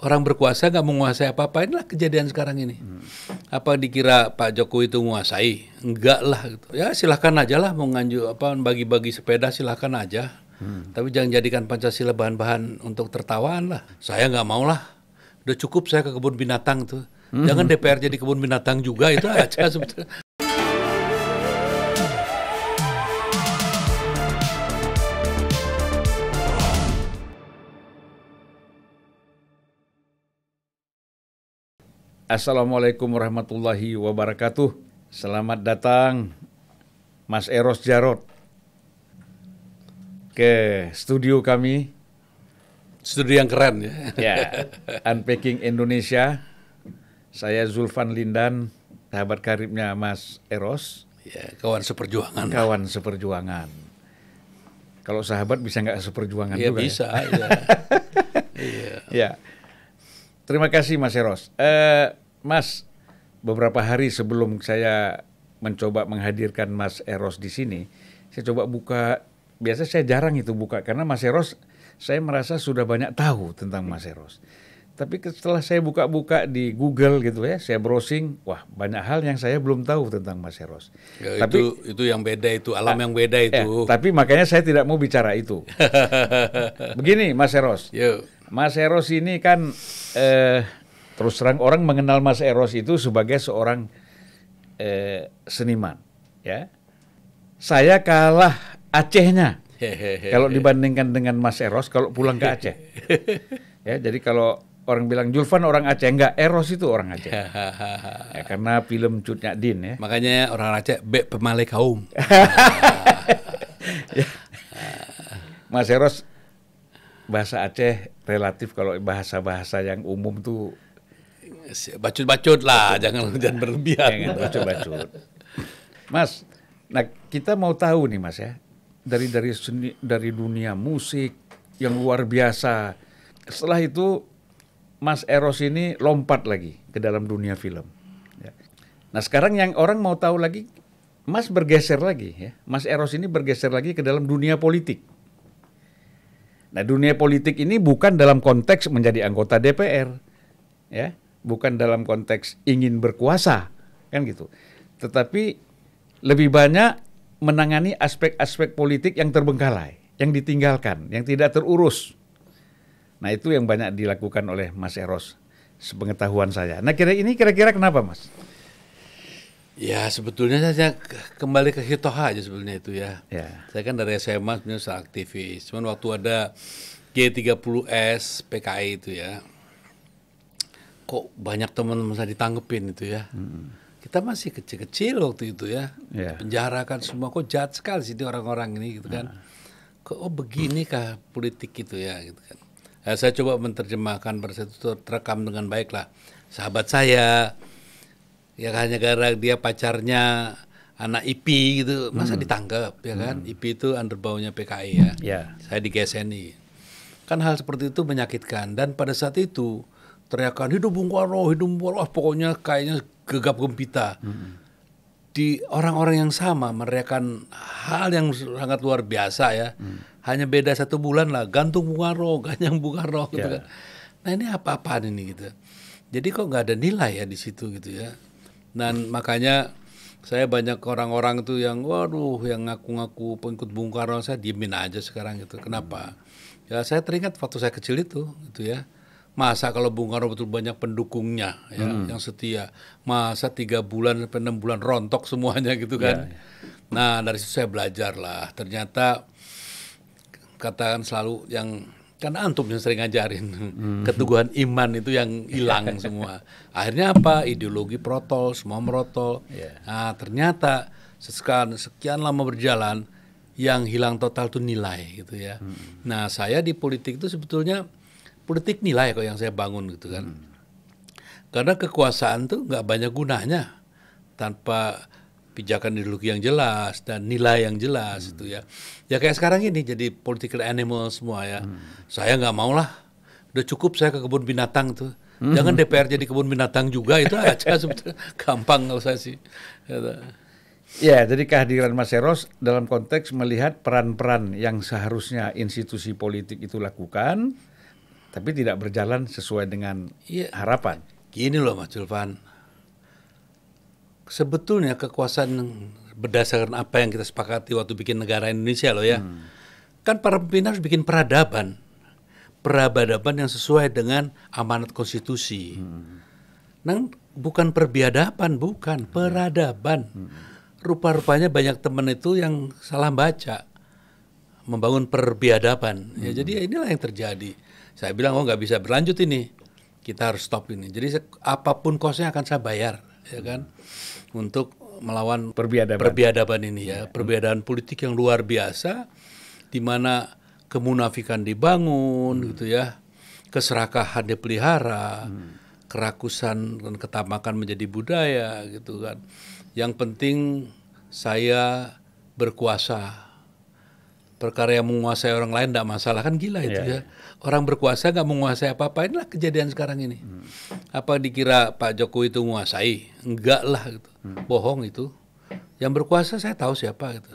orang berkuasa nggak menguasai apa-apa inilah kejadian sekarang ini hmm. apa dikira Pak Jokowi itu menguasai enggak lah gitu. ya silahkan aja lah mau nganju apa bagi-bagi sepeda silahkan aja hmm. tapi jangan jadikan Pancasila bahan-bahan untuk tertawaan lah saya nggak mau lah udah cukup saya ke kebun binatang tuh hmm. jangan DPR jadi kebun binatang juga itu aja sebetulnya Assalamualaikum warahmatullahi wabarakatuh. Selamat datang Mas Eros Jarot ke studio kami. Studio yang keren ya. Ya, Unpacking Indonesia. Saya Zulfan Lindan, sahabat karibnya Mas Eros. Ya, kawan seperjuangan. Kawan lah. seperjuangan. Kalau sahabat bisa nggak seperjuangan iya, ya, juga bisa, iya. Iya. ya? Iya, bisa. ya. Terima kasih Mas Eros. Uh, Mas, beberapa hari sebelum saya mencoba menghadirkan Mas Eros di sini, saya coba buka. Biasa saya jarang itu buka karena Mas Eros, saya merasa sudah banyak tahu tentang Mas Eros. Tapi setelah saya buka-buka di Google gitu ya, saya browsing, wah banyak hal yang saya belum tahu tentang Mas Eros. Ya, tapi itu, itu yang beda itu, alam ah, yang beda ya, itu. Ya, tapi makanya saya tidak mau bicara itu. Begini Mas Eros, Yo. Mas Eros ini kan eh, terus terang orang mengenal Mas Eros itu sebagai seorang eh, seniman, ya. Saya kalah Acehnya kalau dibandingkan dengan Mas Eros kalau pulang ke Aceh, ya. Jadi kalau orang bilang Julfan orang Aceh enggak Eros itu orang Aceh ya, karena film Cutnya Din ya makanya orang Aceh be pemalai kaum ya. Mas Eros bahasa Aceh relatif kalau bahasa-bahasa yang umum tuh bacut-bacut lah, bacut jangan jangan berlebihan. bacut-bacut. Mas, nah kita mau tahu nih Mas ya, dari dari seni dari dunia musik yang luar biasa. Setelah itu Mas Eros ini lompat lagi ke dalam dunia film. Ya. Nah sekarang yang orang mau tahu lagi, Mas bergeser lagi ya. Mas Eros ini bergeser lagi ke dalam dunia politik. Nah, dunia politik ini bukan dalam konteks menjadi anggota DPR, ya, bukan dalam konteks ingin berkuasa, kan gitu. Tetapi lebih banyak menangani aspek-aspek politik yang terbengkalai, yang ditinggalkan, yang tidak terurus. Nah, itu yang banyak dilakukan oleh Mas Eros sepengetahuan saya. Nah, kira ini kira-kira kenapa, Mas? Ya sebetulnya saya kembali ke Hitoha aja sebetulnya itu ya. ya. Saya kan dari SMA sebenarnya saya aktivis. Cuman waktu ada G30S PKI itu ya, kok banyak teman-teman saya ditanggepin itu ya. Hmm. Kita masih kecil-kecil waktu itu ya. ya. Penjara kan semua kok jahat sekali sih orang-orang ini gitu kan. Hmm. Kok oh begini kah politik itu ya gitu kan. Nah, saya coba menerjemahkan pada itu terekam dengan baik lah. Sahabat saya, ya kan, hanya gara dia pacarnya anak IP gitu masa hmm. ditangkap ya kan hmm. IPI itu underbaunya PKI ya yeah. saya di GSNI kan hal seperti itu menyakitkan dan pada saat itu teriakan hidup Bung Karno hidup Bung Karno pokoknya kayaknya gegap gempita hmm. di orang-orang yang sama meriakan hal yang sangat luar biasa ya hmm. hanya beda satu bulan lah gantung Bung Karno ganyang Bung Karno gitu ya. kan nah ini apa-apaan ini gitu jadi kok nggak ada nilai ya di situ gitu ya dan makanya saya banyak orang-orang tuh yang waduh yang ngaku-ngaku pengikut Bung Karno saya diemin aja sekarang gitu. Kenapa? Ya saya teringat waktu saya kecil itu gitu ya. Masa kalau Bung Karno betul banyak pendukungnya ya hmm. yang setia. Masa tiga bulan sampai enam bulan rontok semuanya gitu kan. Ya, ya. Nah dari situ saya belajar lah. Ternyata katakan selalu yang karena antum yang sering ngajarin hmm. keteguhan iman itu yang hilang semua. Akhirnya apa? Ideologi protol, semua merotol. Yeah. Nah, ternyata sekian sekian lama berjalan yang hilang total tuh nilai gitu ya. Hmm. Nah, saya di politik itu sebetulnya politik nilai kok yang saya bangun gitu kan. Hmm. Karena kekuasaan tuh nggak banyak gunanya tanpa pijakan ideologi yang jelas dan nilai yang jelas hmm. itu ya. Ya kayak sekarang ini jadi political animal semua ya. Hmm. Saya nggak mau lah. Udah cukup saya ke kebun binatang tuh. Hmm. Jangan DPR jadi kebun binatang juga itu aja sebetulnya gampang kalau saya sih. Ya, jadi kehadiran Mas Eros dalam konteks melihat peran-peran yang seharusnya institusi politik itu lakukan, tapi tidak berjalan sesuai dengan ya. harapan. Gini loh Mas Julvan, sebetulnya kekuasaan berdasarkan apa yang kita sepakati waktu bikin negara Indonesia loh ya. Hmm. Kan para pemimpin harus bikin peradaban. Peradaban yang sesuai dengan amanat konstitusi. Hmm. Nah, bukan perbiadaban, bukan hmm. peradaban. Hmm. Rupa-rupanya banyak teman itu yang salah baca. Membangun perbiadaban. Ya, hmm. Ya jadi inilah yang terjadi. Saya bilang oh nggak bisa berlanjut ini. Kita harus stop ini. Jadi apapun kosnya akan saya bayar, ya kan? Hmm untuk melawan perbiadaban, perbiadaban ini ya, ya. perbiadaban politik yang luar biasa di mana kemunafikan dibangun hmm. gitu ya, keserakahan dipelihara, hmm. kerakusan dan ketamakan menjadi budaya gitu kan. Yang penting saya berkuasa perkara yang menguasai orang lain tidak masalah kan gila itu yeah. ya iya. orang berkuasa nggak menguasai apa apa inilah kejadian sekarang ini hmm. apa dikira Pak Jokowi itu menguasai enggak lah gitu. hmm. bohong itu yang berkuasa saya tahu siapa gitu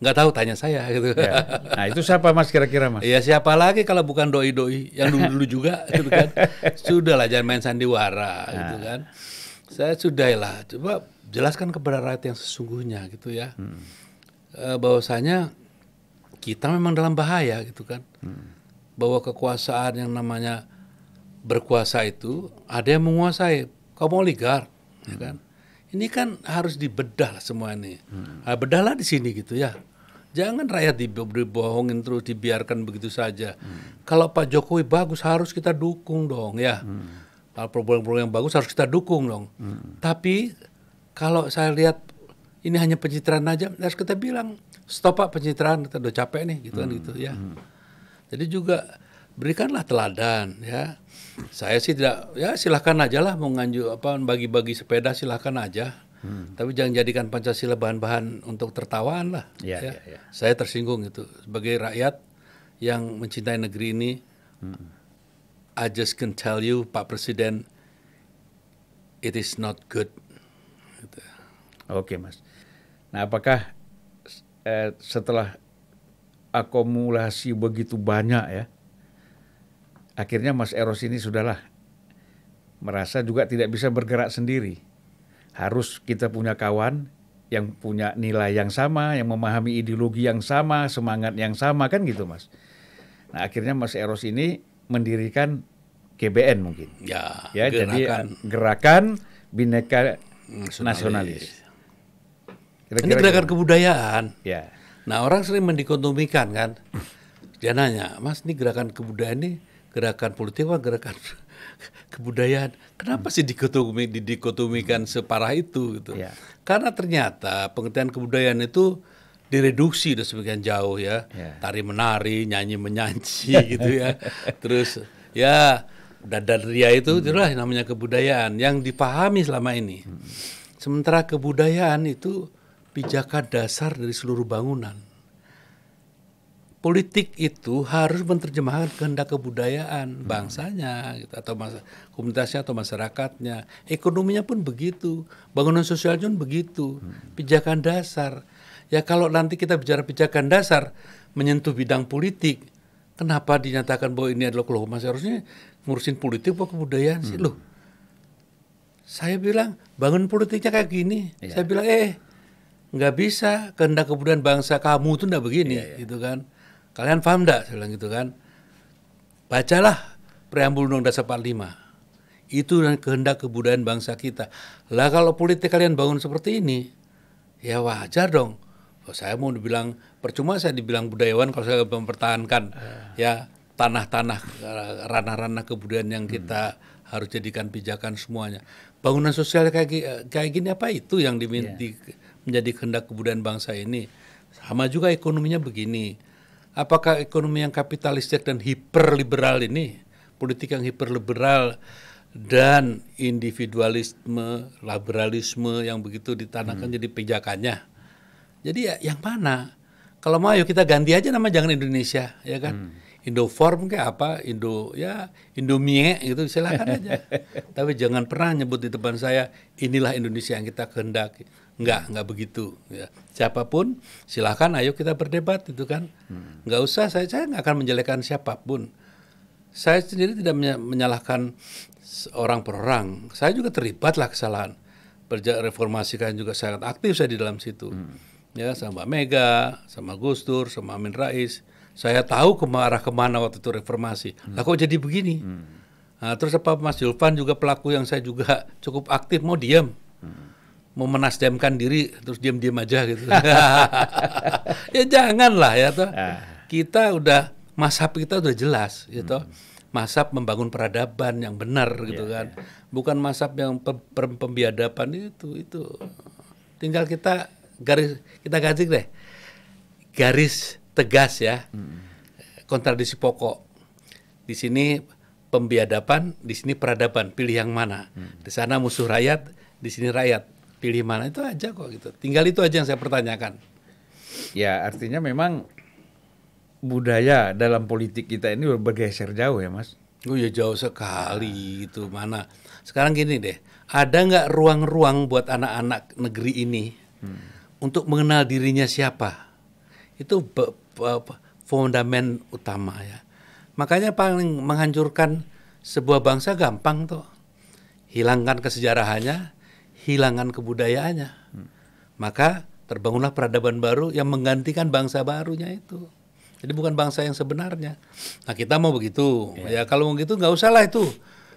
nggak tahu tanya saya gitu. yeah. Nah itu siapa mas kira-kira mas? ya siapa lagi kalau bukan doi doi yang dulu dulu juga gitu kan. Sudahlah jangan main sandiwara nah. gitu kan. Saya sudah lah coba jelaskan kepada rakyat yang sesungguhnya gitu ya. Hmm. E, bahwasanya kita memang dalam bahaya gitu kan. Hmm. Bahwa kekuasaan yang namanya berkuasa itu ada yang menguasai. Kamu oligar, ya hmm. ya kan. Ini kan harus dibedah semua ini. Hmm. Nah, bedahlah di sini gitu ya. Jangan rakyat dibohongin terus dibiarkan begitu saja. Hmm. Kalau Pak Jokowi bagus harus kita dukung dong ya. Hmm. Kalau problem-problem yang bagus harus kita dukung dong. Hmm. Tapi kalau saya lihat ini hanya pencitraan aja harus nah, kita bilang stop pak pencitraan kita udah capek nih gitu kan hmm. gitu ya hmm. jadi juga berikanlah teladan ya saya sih tidak ya silahkan aja lah mau nganju apa bagi-bagi sepeda silahkan aja hmm. tapi jangan jadikan pancasila bahan-bahan untuk tertawaan lah iya, ya, ya. Ya, ya saya tersinggung itu sebagai rakyat yang mencintai negeri ini hmm. I just can tell you Pak Presiden it is not good gitu. oke mas Nah, apakah eh, setelah akumulasi begitu banyak ya, akhirnya Mas Eros ini sudahlah merasa juga tidak bisa bergerak sendiri. Harus kita punya kawan yang punya nilai yang sama, yang memahami ideologi yang sama, semangat yang sama kan gitu, Mas. Nah, akhirnya Mas Eros ini mendirikan GBN mungkin. Ya, ya gerakan. jadi gerakan Bineka hmm, nasionalis. nasionalis. Kira -kira ini gerakan gimana? kebudayaan. Ya. Nah orang sering mendikotomikan kan. Dia nanya, Mas ini gerakan kebudayaan ini gerakan politik apa gerakan kebudayaan? Kenapa sih dikotomi, didikotomikan separah itu gitu? Ya. Karena ternyata pengertian kebudayaan itu direduksi udah sebagian jauh ya. ya. Tari menari, nyanyi menyanyi gitu ya. Terus ya dadar ria itu hmm. itulah namanya kebudayaan yang dipahami selama ini. Hmm. Sementara kebudayaan itu pijakan dasar dari seluruh bangunan. Politik itu harus menerjemahkan kehendak kebudayaan hmm. bangsanya gitu, atau masa, komunitasnya atau masyarakatnya. Ekonominya pun begitu, bangunan sosial pun begitu. Hmm. Pijakan dasar. Ya kalau nanti kita bicara pijakan dasar menyentuh bidang politik, kenapa dinyatakan bahwa ini adalah kelompok seharusnya ngurusin politik atau kebudayaan hmm. sih loh? Saya bilang bangun politiknya kayak gini. Yeah. Saya bilang eh nggak bisa kehendak kebudayaan bangsa kamu tuh nggak begini iya, iya. gitu kan kalian paham nggak saya bilang gitu kan bacalah preambul undang dasar 45 itu dan kehendak kebudayaan bangsa kita lah kalau politik kalian bangun seperti ini ya wajar dong oh, saya mau dibilang percuma saya dibilang budayawan kalau saya mempertahankan uh. ya tanah-tanah eh, ranah-ranah kebudayaan yang kita hmm. harus jadikan pijakan semuanya bangunan sosial kayak kayak gini apa itu yang diminta iya. yeah menjadi kehendak kebudayaan bangsa ini. Sama juga ekonominya begini. Apakah ekonomi yang kapitalistik dan hiperliberal ini, politik yang hiperliberal dan individualisme, liberalisme yang begitu ditanamkan hmm. jadi pijakannya. Jadi ya, yang mana? Kalau mau yuk kita ganti aja nama jangan Indonesia, ya kan? Hmm. Indoform kayak apa, Indo ya Indomie gitu silakan aja. Tapi jangan pernah nyebut di depan saya inilah Indonesia yang kita kehendaki. Enggak, enggak begitu. Ya. Siapapun, silahkan ayo kita berdebat itu kan. Hmm. usah, saya, saya enggak akan menjelekan siapapun. Saya sendiri tidak menyalahkan orang per orang. Saya juga terlibat lah kesalahan. Berja reformasi kan juga sangat aktif saya di dalam situ. Hmm. Ya, sama Mega, sama Gus Dur, sama Amin Rais. Saya tahu ke arah kemana waktu itu reformasi. Hmm. Lah kok jadi begini? Hmm. Nah, terus apa Mas Yulvan juga pelaku yang saya juga cukup aktif mau diam. Hmm mau menasdemkan diri terus diam-diam aja gitu. ya janganlah ya toh. Ah. Kita udah masap kita udah jelas gitu. Hmm. membangun peradaban yang benar gitu iya, kan. Yeah. Bukan masap yang pe pe pembiadaban itu itu. Tinggal kita garis kita gajik deh. Garis tegas ya. Hmm. pokok. Di sini pembiadaban, di sini peradaban. Pilih yang mana? Hmm. Di sana musuh rakyat, di sini rakyat pilih mana itu aja kok gitu. Tinggal itu aja yang saya pertanyakan. Ya artinya memang budaya dalam politik kita ini bergeser jauh ya mas. Oh ya jauh sekali itu mana. Sekarang gini deh, ada nggak ruang-ruang buat anak-anak negeri ini hmm. untuk mengenal dirinya siapa? Itu be, be, fondamen utama ya. Makanya paling menghancurkan sebuah bangsa gampang tuh. Hilangkan kesejarahannya, kehilangan kebudayaannya. Hmm. Maka terbangunlah peradaban baru yang menggantikan bangsa barunya itu. Jadi bukan bangsa yang sebenarnya. Nah kita mau begitu. Yeah. Ya kalau begitu nggak usah lah itu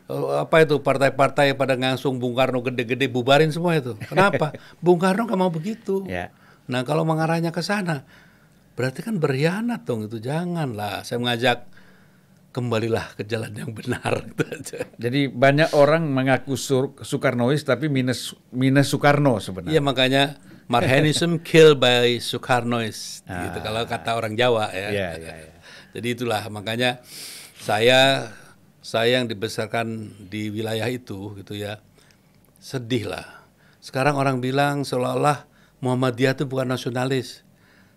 oh, apa itu partai-partai pada ngangsung Bung Karno gede-gede bubarin semua itu. Kenapa? Bung Karno nggak mau begitu. Yeah. Nah kalau mengarahnya ke sana, berarti kan berkhianat dong itu janganlah. Saya mengajak kembalilah ke jalan yang benar. Jadi banyak orang mengaku sur Soekarnois tapi minus minus Soekarno sebenarnya. Iya makanya Marhenism killed by Soekarnois gitu. ah. gitu kalau kata orang Jawa ya. Yeah, yeah, yeah. Jadi itulah makanya saya saya yang dibesarkan di wilayah itu gitu ya sedih lah. Sekarang orang bilang seolah-olah Muhammadiyah itu bukan nasionalis,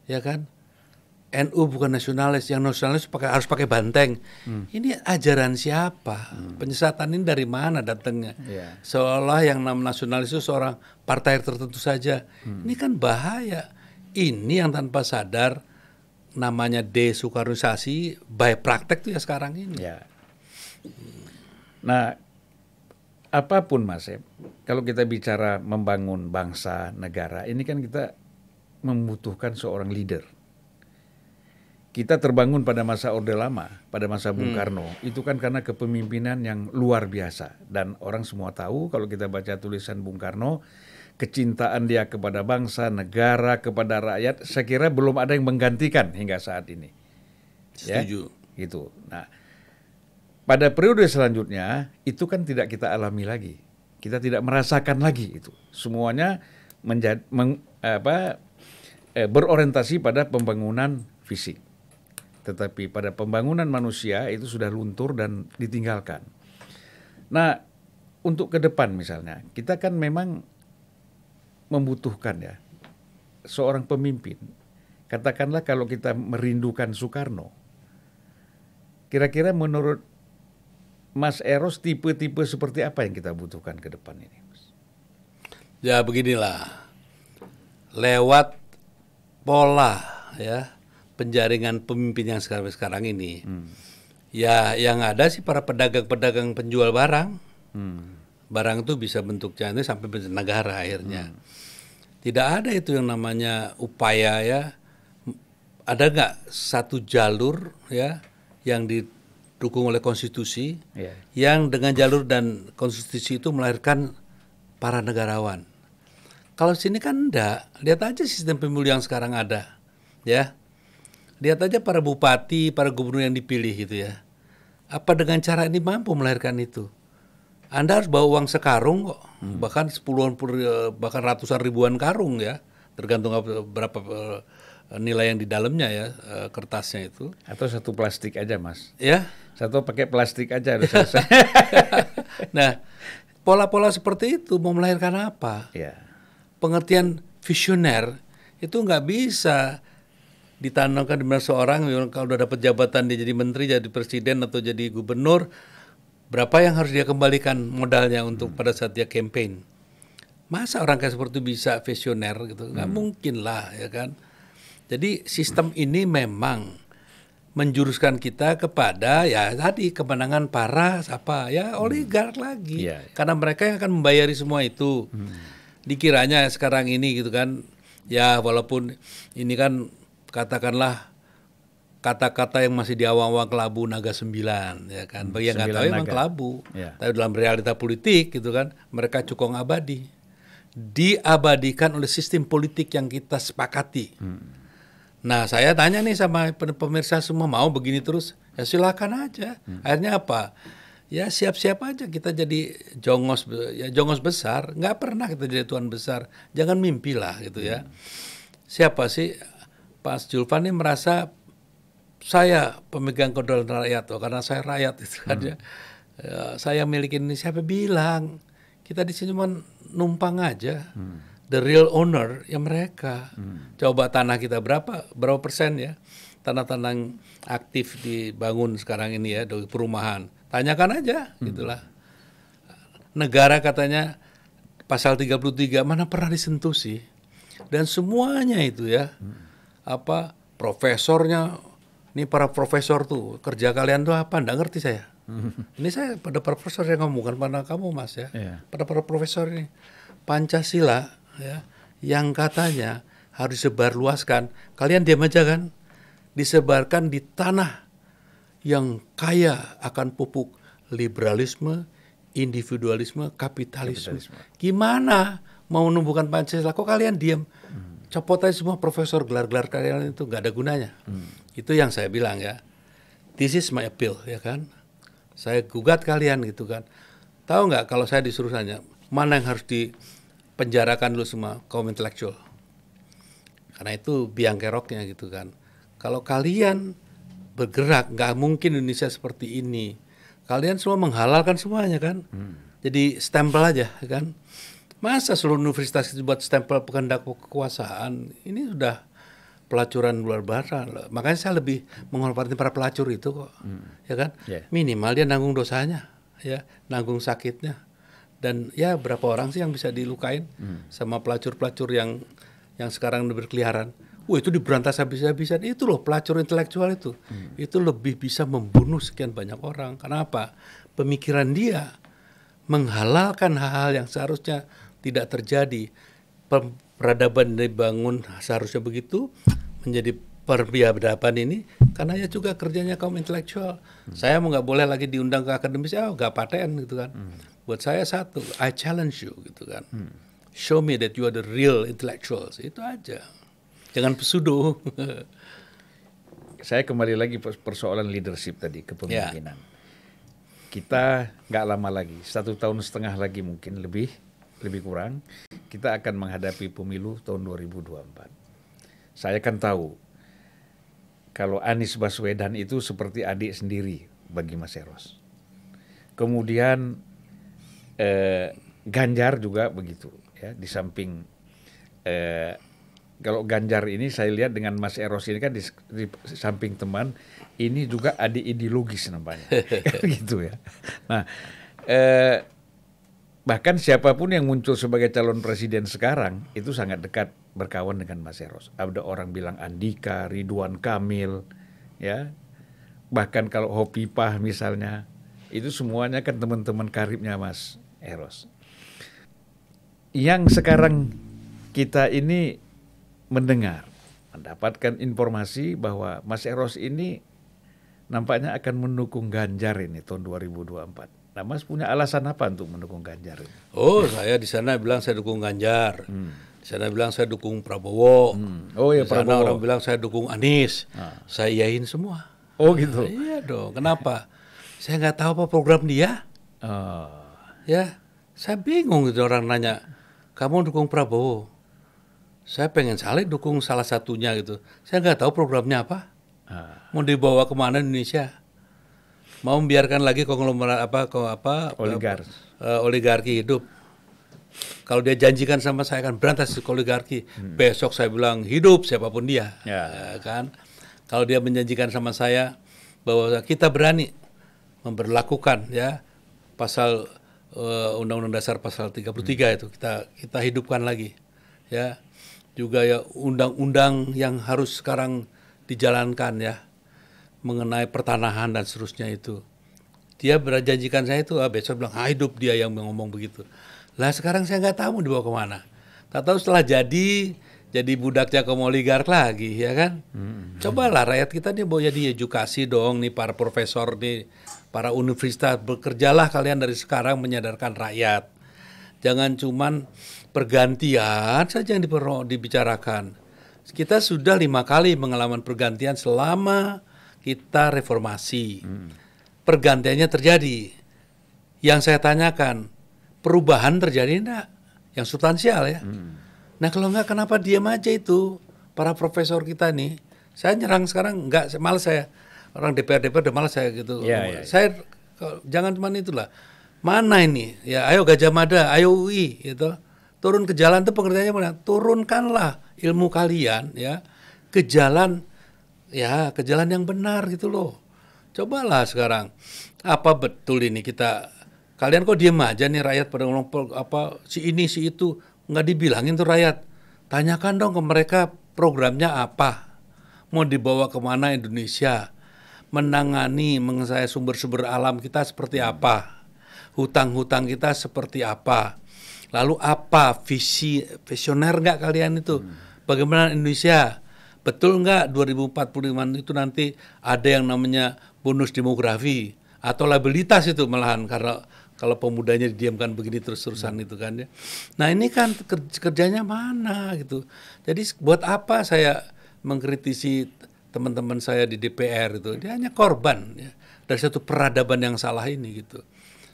ya kan? NU bukan nasionalis, yang nasionalis pakai, harus pakai banteng. Hmm. Ini ajaran siapa? Hmm. Penyesatan ini dari mana datangnya? Yeah. Seolah yang nasionalis itu seorang partai tertentu saja. Hmm. Ini kan bahaya. Ini yang tanpa sadar namanya desukarisasi by praktek tuh ya sekarang ini. Yeah. Nah, apapun Mas, ya, kalau kita bicara membangun bangsa, negara, ini kan kita membutuhkan seorang leader kita terbangun pada masa Orde Lama, pada masa hmm. Bung Karno, itu kan karena kepemimpinan yang luar biasa dan orang semua tahu kalau kita baca tulisan Bung Karno, kecintaan dia kepada bangsa, negara, kepada rakyat, saya kira belum ada yang menggantikan hingga saat ini. Ya, Setuju. Ya, gitu. Nah, pada periode selanjutnya itu kan tidak kita alami lagi. Kita tidak merasakan lagi itu. Semuanya menjadi meng, apa eh, berorientasi pada pembangunan fisik tetapi pada pembangunan manusia itu sudah luntur dan ditinggalkan. Nah, untuk ke depan misalnya, kita kan memang membutuhkan ya seorang pemimpin. Katakanlah kalau kita merindukan Soekarno, kira-kira menurut Mas Eros tipe-tipe seperti apa yang kita butuhkan ke depan ini? Ya beginilah, lewat pola ya penjaringan pemimpin yang sekarang sekarang ini hmm. ya yang ada sih para pedagang-pedagang penjual barang hmm. barang itu bisa bentuk cantik sampai bentuk negara akhirnya hmm. tidak ada itu yang namanya upaya ya ada nggak satu jalur ya yang didukung oleh konstitusi yeah. yang dengan jalur dan konstitusi itu melahirkan para negarawan kalau sini kan enggak lihat aja sistem pemilu yang sekarang ada ya Lihat aja para bupati, para gubernur yang dipilih gitu ya. Apa dengan cara ini mampu melahirkan itu? Anda harus bawa uang sekarung kok, hmm. bahkan sepuluhan, eh, bahkan ratusan ribuan karung ya, tergantung berapa eh, nilai yang di dalamnya ya eh, kertasnya itu. Atau satu plastik aja mas? Ya. Satu pakai plastik aja harus selesai. nah, pola-pola seperti itu mau melahirkan apa? Ya. Pengertian visioner itu nggak bisa ditanamkan di mana seorang kalau udah dapat jabatan dia jadi menteri, jadi presiden atau jadi gubernur, berapa yang harus dia kembalikan modalnya untuk hmm. pada saat dia campaign? Masa orang kayak seperti itu bisa visioner gitu? Nggak hmm. mungkin lah ya kan. Jadi sistem ini memang menjuruskan kita kepada ya tadi kemenangan para siapa ya hmm. oligark lagi yeah. Iya. karena mereka yang akan membayari semua itu hmm. dikiranya sekarang ini gitu kan ya walaupun ini kan katakanlah kata-kata yang masih di awang awal kelabu naga sembilan ya kan bagi yang nggak tahu emang kelabu ya. tapi dalam realita politik gitu kan mereka cukong abadi diabadikan oleh sistem politik yang kita sepakati hmm. nah saya tanya nih sama pemirsa semua mau begini terus ya silakan aja hmm. akhirnya apa ya siap-siap aja kita jadi jongos ya jongos besar nggak pernah kita jadi tuan besar jangan mimpilah gitu ya hmm. siapa sih Pak Julfan ini merasa saya pemegang kontrol rakyat loh, karena saya rakyat itu kan hmm. aja. Ya. ya, saya miliki ini siapa bilang kita di sini cuma numpang aja hmm. the real owner ya mereka hmm. coba tanah kita berapa berapa persen ya tanah-tanah aktif dibangun sekarang ini ya dari perumahan tanyakan aja hmm. gitulah negara katanya pasal 33 mana pernah disentuh sih dan semuanya itu ya hmm apa profesornya ini para profesor tuh kerja kalian tuh apa nggak ngerti saya ini saya pada para profesor yang ngomong bukan pada kamu mas ya yeah. pada para profesor ini pancasila ya yang katanya harus disebarluaskan kalian diam aja kan disebarkan di tanah yang kaya akan pupuk liberalisme individualisme kapitalisme, kapitalisme. gimana mau menumbuhkan pancasila kok kalian diam hmm copot aja semua profesor gelar-gelar kalian itu nggak ada gunanya. Hmm. Itu yang saya bilang ya. This is my appeal ya kan. Saya gugat kalian gitu kan. Tahu nggak kalau saya disuruh tanya mana yang harus dipenjarakan dulu semua kaum intelektual? Karena itu biang keroknya gitu kan. Kalau kalian bergerak nggak mungkin Indonesia seperti ini. Kalian semua menghalalkan semuanya kan. Hmm. Jadi stempel aja ya kan. Masa seluruh universitas itu buat stempel kehendak kekuasaan? Ini sudah pelacuran luar biasa. Makanya saya lebih menghormati para pelacur itu kok. Hmm. Ya kan? Yeah. Minimal dia nanggung dosanya, ya, nanggung sakitnya. Dan ya berapa orang sih yang bisa dilukain hmm. sama pelacur-pelacur yang yang sekarang berkeliaran? Wah itu diberantas habis-habisan itu loh pelacur intelektual itu hmm. itu lebih bisa membunuh sekian banyak orang. Kenapa? Pemikiran dia menghalalkan hal-hal yang seharusnya tidak terjadi. Peradaban dibangun seharusnya begitu menjadi perbiadaban ini karena ya juga kerjanya kaum intelektual. Hmm. Saya mau nggak boleh lagi diundang ke akademisi ya oh, nggak paten gitu kan. Hmm. Buat saya satu, I challenge you gitu kan. Hmm. Show me that you are the real intellectuals. Itu aja. Jangan pesudo saya kembali lagi persoalan leadership tadi kepemimpinan. Yeah. Kita nggak lama lagi, satu tahun setengah lagi mungkin lebih lebih kurang kita akan menghadapi pemilu tahun 2024. Saya kan tahu kalau Anies Baswedan itu seperti adik sendiri bagi Mas Eros. Kemudian eh, Ganjar juga begitu ya di samping eh, kalau Ganjar ini saya lihat dengan Mas Eros ini kan di, di samping teman ini juga adik ideologis namanya gitu ya. Nah eh, bahkan siapapun yang muncul sebagai calon presiden sekarang itu sangat dekat berkawan dengan Mas Eros. Ada orang bilang Andika, Ridwan Kamil, ya bahkan kalau Hopipah misalnya itu semuanya kan teman-teman karibnya Mas Eros. Yang sekarang kita ini mendengar, mendapatkan informasi bahwa Mas Eros ini nampaknya akan mendukung Ganjar ini tahun 2024. Nah, Mas punya alasan apa untuk mendukung Ganjar? Oh, saya di sana bilang saya dukung Ganjar. Hmm. Di sana bilang saya dukung Prabowo. Hmm. Oh ya, Prabowo. orang bilang saya dukung Anies. Ah. Saya iyain semua. Oh gitu. Nah, iya dong. Kenapa? saya nggak tahu apa program dia. Oh. Ya, saya bingung gitu orang nanya, kamu dukung Prabowo? Saya pengen saling dukung salah satunya gitu. Saya nggak tahu programnya apa. Ah. Mau dibawa kemana Indonesia? mau membiarkan lagi konglomerat apa kok apa oligarki uh, oligarki hidup. Kalau dia janjikan sama saya akan berantas oligarki, hmm. besok saya bilang hidup siapapun dia, ya. uh, kan? Kalau dia menjanjikan sama saya bahwa kita berani memperlakukan ya pasal uh, undang-undang dasar pasal 33 hmm. itu kita kita hidupkan lagi, ya juga ya undang-undang yang harus sekarang dijalankan ya mengenai pertanahan dan seterusnya itu. Dia berjanjikan saya itu, ah, besok bilang, ah, hidup dia yang ngomong begitu. Lah sekarang saya nggak tahu mau dibawa kemana. Tak tahu setelah jadi, jadi budaknya ke oligark lagi, ya kan? hmm Cobalah rakyat kita nih mau jadi edukasi dong, nih para profesor, nih para universitas, bekerjalah kalian dari sekarang menyadarkan rakyat. Jangan cuman pergantian saja yang dibicarakan. Kita sudah lima kali mengalami pergantian selama kita reformasi. Hmm. Pergantiannya terjadi. Yang saya tanyakan, perubahan terjadi enggak? Yang substansial ya. Hmm. Nah kalau enggak kenapa diam aja itu para profesor kita nih. Saya nyerang sekarang enggak, malas saya. Orang DPR-DPR udah malas saya gitu. Ya, saya jangan cuma itulah. Mana ini? Ya ayo Gajah Mada, ayo UI gitu. Turun ke jalan tuh pengertiannya mana? Turunkanlah ilmu kalian ya ke jalan ya ke jalan yang benar gitu loh. Cobalah sekarang. Apa betul ini kita kalian kok diem aja nih rakyat pada ngomong apa si ini si itu nggak dibilangin tuh rakyat. Tanyakan dong ke mereka programnya apa? Mau dibawa kemana Indonesia? Menangani mengenai sumber-sumber alam kita seperti apa? Hutang-hutang kita seperti apa? Lalu apa visi visioner nggak kalian itu? Hmm. Bagaimana Indonesia? betul nggak 2045 itu nanti ada yang namanya bonus demografi atau labilitas itu malahan karena kalau pemudanya didiamkan begini terus-terusan hmm. itu kan ya. Nah ini kan kerjanya mana gitu. Jadi buat apa saya mengkritisi teman-teman saya di DPR itu? Dia hanya korban ya, dari satu peradaban yang salah ini gitu.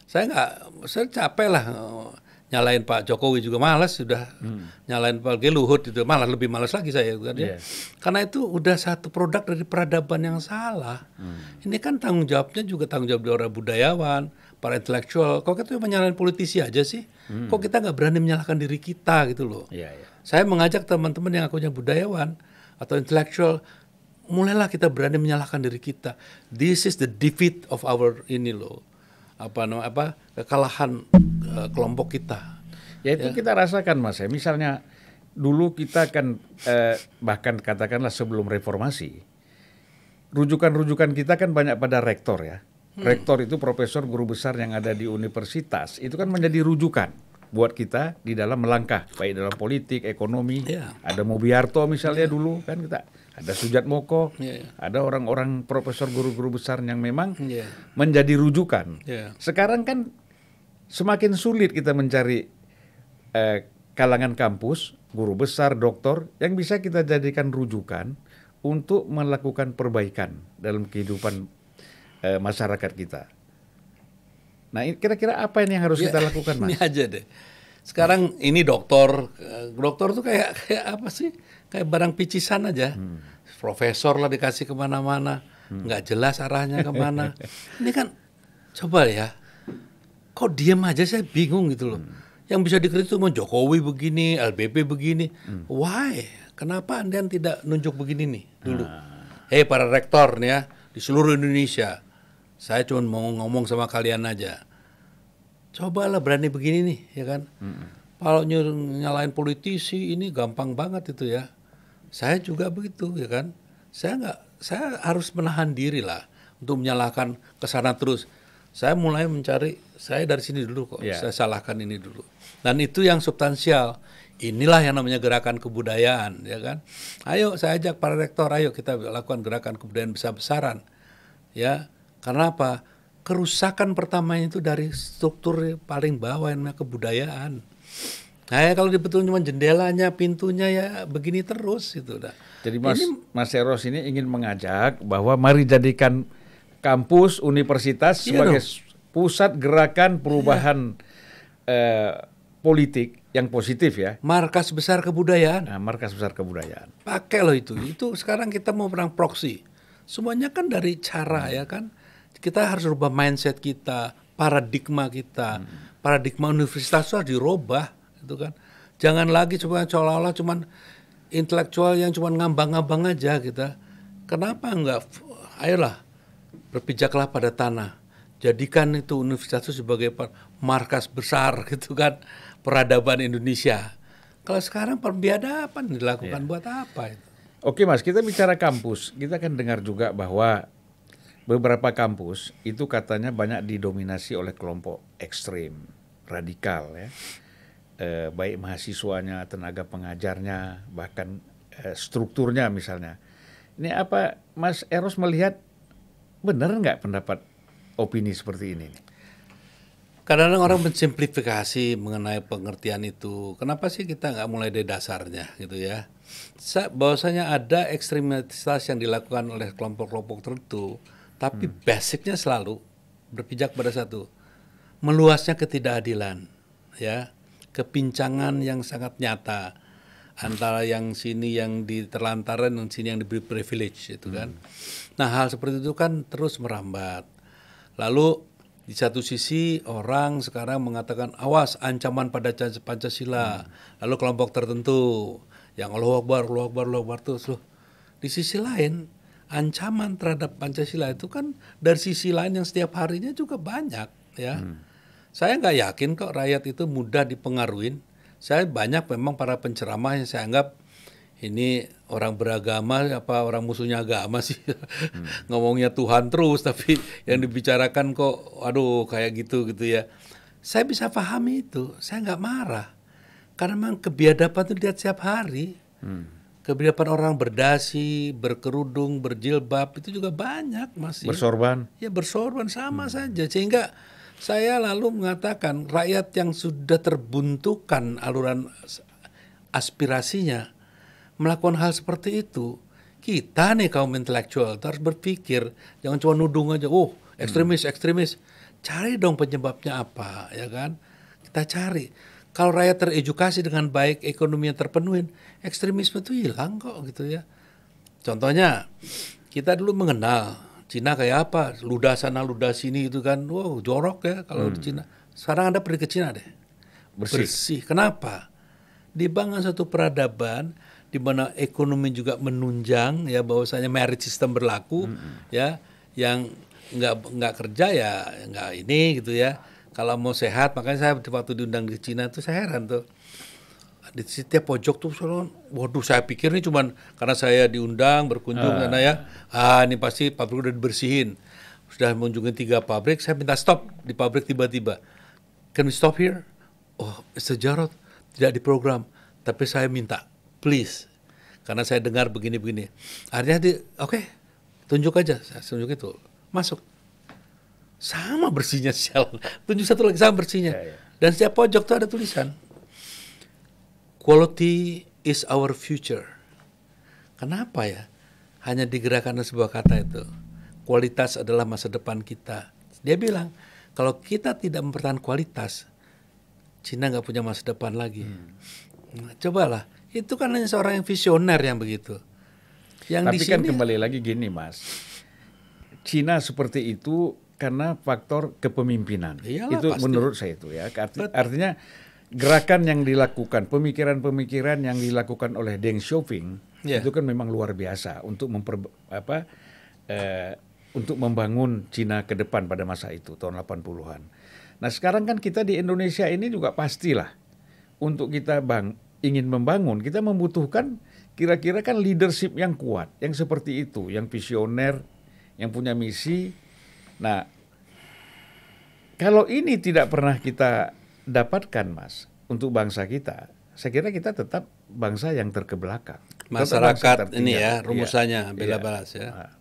Saya nggak, saya capek lah eh, nyalain Pak Jokowi juga malas sudah hmm. nyalain Pak Luhut itu malah lebih malas lagi saya kan, yeah. Ya? karena itu udah satu produk dari peradaban yang salah hmm. ini kan tanggung jawabnya juga tanggung jawab dari orang budayawan para intelektual kok kita tuh menyalahkan politisi aja sih hmm. kok kita nggak berani menyalahkan diri kita gitu loh yeah, yeah. saya mengajak teman-teman yang akunya budayawan atau intelektual mulailah kita berani menyalahkan diri kita this is the defeat of our ini loh apa apa kekalahan uh, kelompok kita. Ya itu ya. kita rasakan Mas ya. Misalnya dulu kita kan eh, bahkan katakanlah sebelum reformasi rujukan-rujukan kita kan banyak pada rektor ya. Hmm. Rektor itu profesor guru besar yang ada di universitas. Itu kan menjadi rujukan buat kita di dalam melangkah baik dalam politik, ekonomi. Ya. Ada Mobiarto misalnya ya. dulu kan kita ada Sujat Moko, yeah, yeah. ada orang-orang profesor guru-guru besar yang memang yeah. menjadi rujukan. Yeah. Sekarang kan semakin sulit kita mencari eh, kalangan kampus, guru besar, doktor yang bisa kita jadikan rujukan untuk melakukan perbaikan dalam kehidupan eh, masyarakat kita. Nah, kira-kira apa ini yang harus ya, kita lakukan, Mas? Ini aja deh. Sekarang ini dokter, eh, dokter tuh kayak kayak apa sih? kayak barang picisan aja. Hmm. Profesor lah dikasih kemana-mana, hmm. nggak jelas arahnya kemana. Ini kan coba ya, kok diem aja saya bingung gitu loh. Hmm. Yang bisa dikritik cuma Jokowi begini, LBP begini. Hmm. Why? Kenapa anda tidak nunjuk begini nih dulu? Hmm. Hei para rektor nih ya di seluruh Indonesia, saya cuma mau ngomong sama kalian aja. Cobalah berani begini nih, ya kan? Mm Kalau nyalain politisi ini gampang banget itu ya saya juga begitu ya kan. Saya nggak, saya harus menahan diri lah untuk menyalahkan kesana terus. Saya mulai mencari, saya dari sini dulu kok. Yeah. Saya salahkan ini dulu. Dan itu yang substansial. Inilah yang namanya gerakan kebudayaan, ya kan? Ayo saya ajak para rektor, ayo kita lakukan gerakan kebudayaan besar-besaran, ya. Karena apa? Kerusakan pertamanya itu dari struktur paling bawah yang namanya kebudayaan. Nah, ya kalau dibetulin cuma jendelanya, pintunya ya begini terus itu. dah. Jadi Mas ini, Mas Eros ini ingin mengajak bahwa mari jadikan kampus universitas iya sebagai dong. pusat gerakan iya. perubahan iya. eh, politik yang positif ya. Markas besar kebudayaan. Nah, markas besar kebudayaan. Pakai loh itu. Itu sekarang kita mau perang proksi. Semuanya kan dari cara hmm. ya kan. Kita harus rubah mindset kita, paradigma kita. Hmm. Paradigma universitas itu harus dirubah gitu kan. Jangan lagi cuma seolah-olah cuman intelektual yang cuma ngambang-ngambang aja kita. Kenapa enggak ayolah berpijaklah pada tanah. Jadikan itu universitas itu sebagai markas besar gitu kan peradaban Indonesia. Kalau sekarang perbiadaban dilakukan ya. buat apa itu? Oke Mas, kita bicara kampus. Kita akan dengar juga bahwa beberapa kampus itu katanya banyak didominasi oleh kelompok ekstrem radikal ya eh, baik mahasiswanya, tenaga pengajarnya, bahkan eh, strukturnya misalnya. Ini apa Mas Eros melihat benar nggak pendapat opini seperti ini? Kadang-kadang orang mensimplifikasi mengenai pengertian itu. Kenapa sih kita nggak mulai dari dasarnya gitu ya? Bahwasanya ada ekstremitas yang dilakukan oleh kelompok-kelompok tertentu, tapi hmm. basicnya selalu berpijak pada satu meluasnya ketidakadilan, ya kepincangan yang sangat nyata antara yang sini yang diterlantaran dan sini yang diberi privilege itu hmm. kan. Hmm. Nah, hal seperti itu kan terus merambat. Lalu di satu sisi orang sekarang mengatakan awas ancaman pada Pancasila. Hmm. Lalu kelompok tertentu yang Allah Akbar, Allah Akbar, Allah Akbar terus loh. Di sisi lain ancaman terhadap Pancasila itu kan dari sisi lain yang setiap harinya juga banyak ya. Hmm saya nggak yakin kok rakyat itu mudah dipengaruhi. Saya banyak memang para penceramah yang saya anggap ini orang beragama apa orang musuhnya agama sih hmm. ngomongnya Tuhan terus tapi yang dibicarakan kok aduh kayak gitu gitu ya saya bisa pahami itu saya nggak marah karena memang kebiadaban itu lihat setiap hari hmm. kebiadaban orang berdasi berkerudung berjilbab itu juga banyak masih ya. bersorban ya bersorban sama hmm. saja sehingga saya lalu mengatakan rakyat yang sudah terbuntukan aluran aspirasinya melakukan hal seperti itu, kita nih kaum intelektual harus berpikir, jangan cuma nudung aja, oh hmm. ekstremis, hmm. ekstremis. Cari dong penyebabnya apa, ya kan? Kita cari. Kalau rakyat teredukasi dengan baik, ekonomi yang terpenuhi ekstremisme itu hilang kok gitu ya. Contohnya, kita dulu mengenal Cina kayak apa, ludah sana ludah sini itu kan, wow jorok ya kalau hmm. di Cina. Sekarang Anda pergi ke Cina deh, bersih. bersih. Kenapa? Dibangun satu peradaban di mana ekonomi juga menunjang ya bahwasanya merit system berlaku hmm. ya yang nggak nggak kerja ya nggak ini gitu ya kalau mau sehat makanya saya waktu diundang di Cina tuh saya heran tuh di setiap pojok tuh selalu, waduh saya pikir ini cuman karena saya diundang berkunjung uh. karena ya ah ini pasti pabrik udah dibersihin sudah mengunjungi tiga pabrik saya minta stop di pabrik tiba-tiba can we stop here oh Mr. tidak di program tapi saya minta please karena saya dengar begini-begini akhirnya di oke okay, tunjuk aja saya tunjuk itu masuk sama bersihnya sel tunjuk satu lagi sama bersihnya ya, ya. dan setiap pojok tuh ada tulisan Quality is our future. Kenapa ya? Hanya digerakkan sebuah kata itu. Kualitas adalah masa depan kita. Dia bilang, kalau kita tidak mempertahankan kualitas, Cina nggak punya masa depan lagi. Hmm. Nah, cobalah, itu kan hanya seorang yang visioner yang begitu. Yang Tapi di kan sini, kan kembali lagi gini, Mas. Cina seperti itu karena faktor kepemimpinan. Iyalah, itu pasti. menurut saya itu ya. Arti, artinya gerakan yang dilakukan, pemikiran-pemikiran yang dilakukan oleh Deng Xiaoping yeah. itu kan memang luar biasa untuk memper apa eh, untuk membangun Cina ke depan pada masa itu tahun 80-an. Nah, sekarang kan kita di Indonesia ini juga pastilah untuk kita bang ingin membangun, kita membutuhkan kira-kira kan leadership yang kuat, yang seperti itu, yang visioner, yang punya misi. Nah, kalau ini tidak pernah kita dapatkan mas untuk bangsa kita, saya kira kita tetap bangsa yang terkebelakang. Masyarakat ini ya iya, rumusannya iya, bela balas ya. Ah.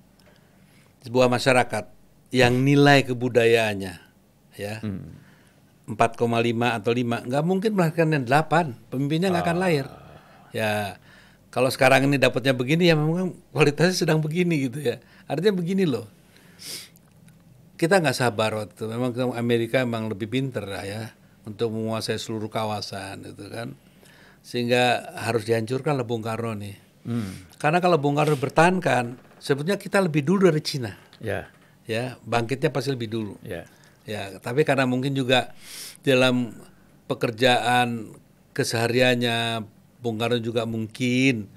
Sebuah masyarakat yang nilai kebudayaannya ya. Hmm. 4,5 atau 5 nggak mungkin melahirkan yang 8 pemimpinnya nggak ah. akan lahir ah. ya kalau sekarang ini dapatnya begini ya memang kualitasnya sedang begini gitu ya artinya begini loh kita nggak sabar waktu memang Amerika emang lebih pinter lah ya untuk menguasai seluruh kawasan gitu kan sehingga harus dihancurkan Bung Karno nih hmm. karena kalau Bung Karno bertahankan sebetulnya kita lebih dulu dari Cina ya yeah. ya bangkitnya pasti lebih dulu ya yeah. ya tapi karena mungkin juga dalam pekerjaan kesehariannya Bung Karno juga mungkin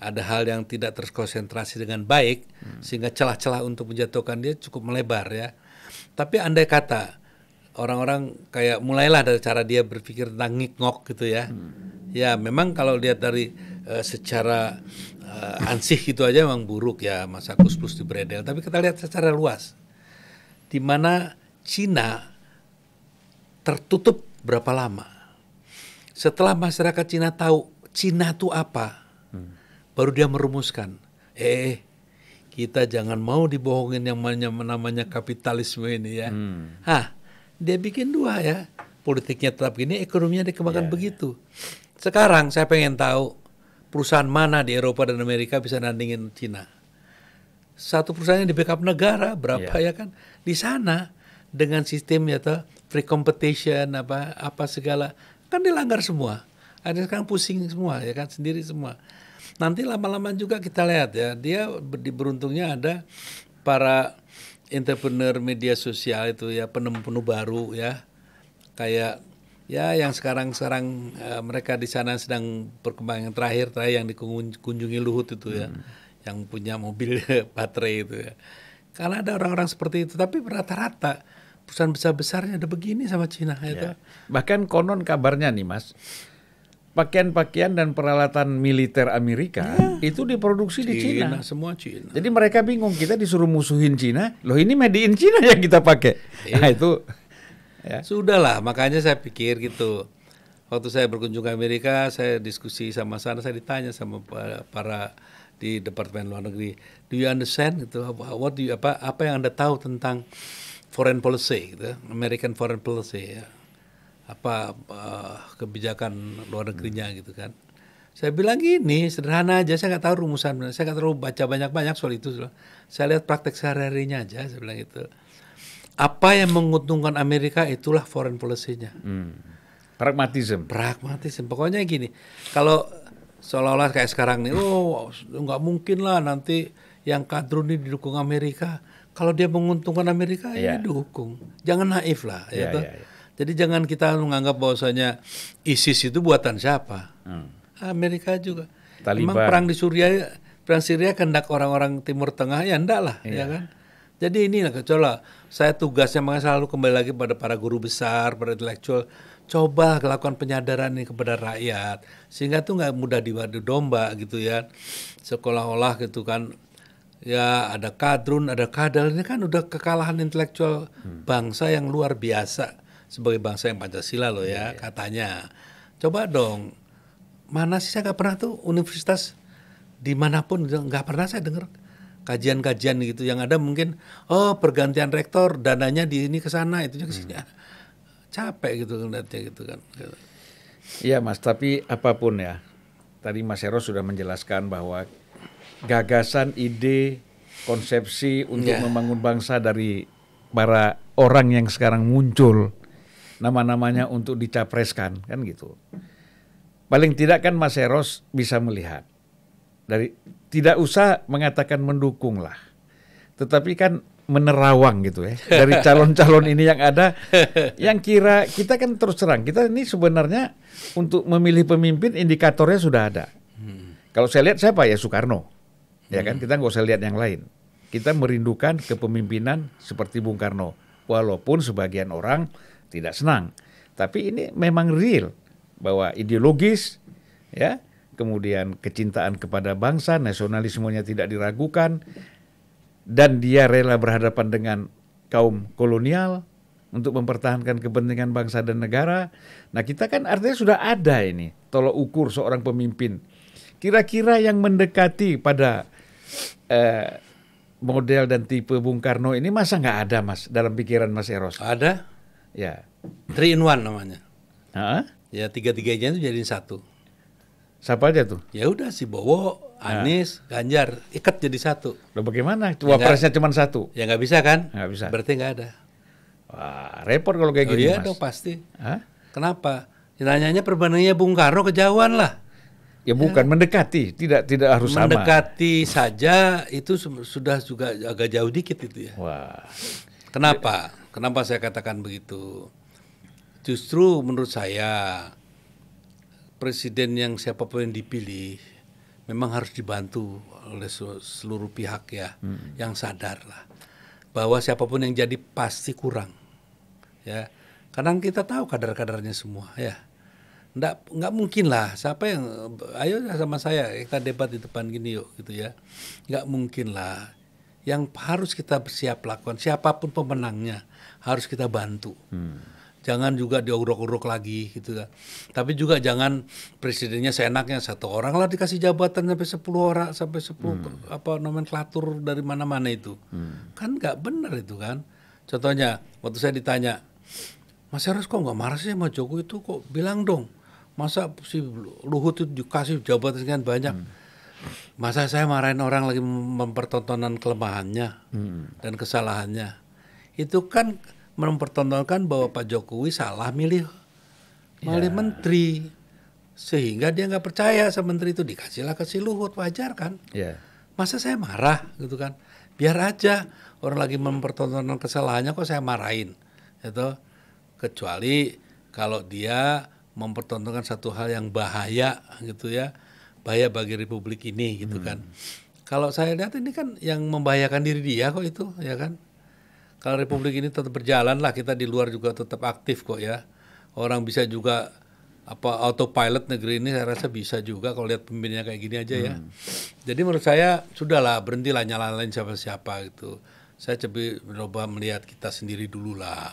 ada hal yang tidak terkonsentrasi dengan baik hmm. sehingga celah-celah untuk menjatuhkan dia cukup melebar ya. Tapi andai kata orang-orang kayak mulailah dari cara dia berpikir tentang ngik-ngok gitu ya. Hmm. Ya memang kalau lihat dari uh, secara uh, ansih gitu aja memang buruk ya masa kus-plus di Bredel. Tapi kita lihat secara luas, di mana Cina tertutup berapa lama. Setelah masyarakat Cina tahu Cina itu apa, hmm. baru dia merumuskan. Eh, eh kita jangan mau dibohongin yang namanya, namanya kapitalisme ini ya. Hmm. Hah, dia bikin dua ya politiknya tetap gini ekonominya dikembangkan yeah. Iya. begitu sekarang saya pengen tahu perusahaan mana di Eropa dan Amerika bisa nandingin Cina satu perusahaan yang di backup negara berapa yeah. ya kan di sana dengan sistem ya tuh free competition apa apa segala kan dilanggar semua ada sekarang pusing semua ya kan sendiri semua nanti lama-lama juga kita lihat ya dia beruntungnya ada para entrepreneur media sosial itu ya penemu-penemu baru ya kayak ya yang sekarang-sekarang uh, mereka di sana sedang berkembang yang terakhir terakhir yang dikunjungi Luhut itu ya hmm. yang punya mobil baterai itu ya karena ada orang-orang seperti itu tapi rata-rata perusahaan besar-besarnya ada begini sama Cina ya. itu ya. bahkan konon kabarnya nih Mas pakaian-pakaian dan peralatan militer Amerika ya. itu diproduksi Cina, di Cina. Semua Cina. Jadi mereka bingung kita disuruh musuhin Cina. Loh ini made in Cina yang kita pakai. Ya. Nah itu ya. Sudahlah makanya saya pikir gitu. Waktu saya berkunjung ke Amerika, saya diskusi sama sana, saya ditanya sama para, di Departemen Luar Negeri, do you understand gitu what do you, apa apa yang Anda tahu tentang foreign policy gitu, American foreign policy ya apa uh, kebijakan luar negerinya hmm. gitu kan. Saya bilang gini, sederhana aja, saya nggak tahu rumusan, saya nggak terlalu baca banyak-banyak soal itu. Saya lihat praktek sehari-harinya aja, saya bilang gitu. Apa yang menguntungkan Amerika itulah foreign policy-nya. Hmm. Pragmatism. Pragmatism. Pokoknya gini, kalau seolah-olah kayak sekarang nih, oh nggak mungkin lah nanti yang kadrun ini didukung Amerika. Kalau dia menguntungkan Amerika, yeah. ya didukung. Jangan naif lah. Yeah, ya, yeah. Jadi jangan kita menganggap bahwasanya ISIS itu buatan siapa. Hmm. Amerika juga. Taliban. Memang perang di Suria, perang Syria kendak orang-orang Timur Tengah ya enggak lah, yeah. ya iya. kan. Jadi lah kecuali Saya tugasnya makanya selalu kembali lagi pada para guru besar, para intelektual. Coba lakukan penyadaran ini kepada rakyat sehingga tuh nggak mudah diwaduh domba gitu ya. Sekolah-olah gitu kan ya ada kadrun, ada kadal ini kan udah kekalahan intelektual hmm. bangsa yang luar biasa sebagai bangsa yang Pancasila loh ya, yeah, iya. katanya. Coba dong, mana sih saya nggak pernah tuh universitas dimanapun nggak pernah saya dengar kajian-kajian gitu yang ada mungkin oh pergantian rektor dananya di ini ke sana itu ke sini hmm. capek gitu ngeliatnya gitu kan Iya mas tapi apapun ya tadi Mas Hero sudah menjelaskan bahwa gagasan ide konsepsi untuk yeah. membangun bangsa dari para orang yang sekarang muncul nama-namanya untuk dicapreskan kan gitu. Paling tidak kan Mas Eros bisa melihat dari tidak usah mengatakan mendukung lah, tetapi kan menerawang gitu ya dari calon-calon ini yang ada yang kira kita kan terus terang kita ini sebenarnya untuk memilih pemimpin indikatornya sudah ada. Hmm. Kalau saya lihat siapa ya Soekarno, ya kan hmm. kita nggak usah lihat yang lain. Kita merindukan kepemimpinan seperti Bung Karno, walaupun sebagian orang tidak senang. Tapi ini memang real bahwa ideologis ya, kemudian kecintaan kepada bangsa, nasionalismenya tidak diragukan dan dia rela berhadapan dengan kaum kolonial untuk mempertahankan kepentingan bangsa dan negara. Nah, kita kan artinya sudah ada ini tolok ukur seorang pemimpin. Kira-kira yang mendekati pada eh, model dan tipe Bung Karno ini masa nggak ada mas dalam pikiran Mas Eros? Ada. Ya, three in one namanya. Ha? Ya tiga tiganya itu jadi satu. Siapa aja tuh? Ya udah si Bowo, nah. Anies, ya. Ganjar ikat jadi satu. Lo bagaimana? Ya Wapresnya cuma satu. Ya nggak bisa kan? Nggak bisa. Berarti nggak ada. Wah, repot kalau kayak oh gini, iya Mas. dong pasti. Hah? Kenapa? Nanyanya perbandingannya Bung Karno kejauhan lah. Ya bukan ya. mendekati, tidak tidak harus mendekati sama. Mendekati saja itu sudah juga agak jauh dikit itu ya. Wah. Kenapa? Kenapa saya katakan begitu? Justru menurut saya presiden yang siapapun yang dipilih memang harus dibantu oleh seluruh pihak ya hmm. yang sadar lah bahwa siapapun yang jadi pasti kurang ya kadang kita tahu kadar-kadarnya semua ya nggak nggak mungkin lah siapa yang ayo sama saya kita debat di depan gini yuk gitu ya nggak mungkin lah yang harus kita siap lakukan siapapun pemenangnya harus kita bantu. Hmm. Jangan juga diuruk-uruk lagi gitu. Ya. Tapi juga jangan presidennya seenaknya satu orang lah dikasih jabatan sampai 10 orang sampai 10 hmm. apa nomenklatur dari mana-mana itu. Hmm. Kan nggak benar itu kan. Contohnya waktu saya ditanya, Mas Eros kok nggak marah sih sama Jokowi itu kok bilang dong. Masa si Luhut itu dikasih jabatan sekian banyak. Hmm. Masa saya marahin orang lagi mempertontonan kelemahannya hmm. dan kesalahannya itu kan mempertontonkan bahwa Pak Jokowi salah milih milih ya. menteri sehingga dia nggak percaya sama menteri itu dikasihlah ke si Luhut wajar kan ya. masa saya marah gitu kan biar aja orang lagi mempertontonkan kesalahannya kok saya marahin itu kecuali kalau dia mempertontonkan satu hal yang bahaya gitu ya bahaya bagi republik ini gitu hmm. kan kalau saya lihat ini kan yang membahayakan diri dia kok itu ya kan kalau republik ini tetap berjalan lah kita di luar juga tetap aktif kok ya. Orang bisa juga apa autopilot negeri ini saya rasa bisa juga kalau lihat pemimpinnya kayak gini aja ya. Hmm. Jadi menurut saya sudahlah berhentilah nyala-nyalain siapa-siapa gitu. Saya coba melihat kita sendiri dulu lah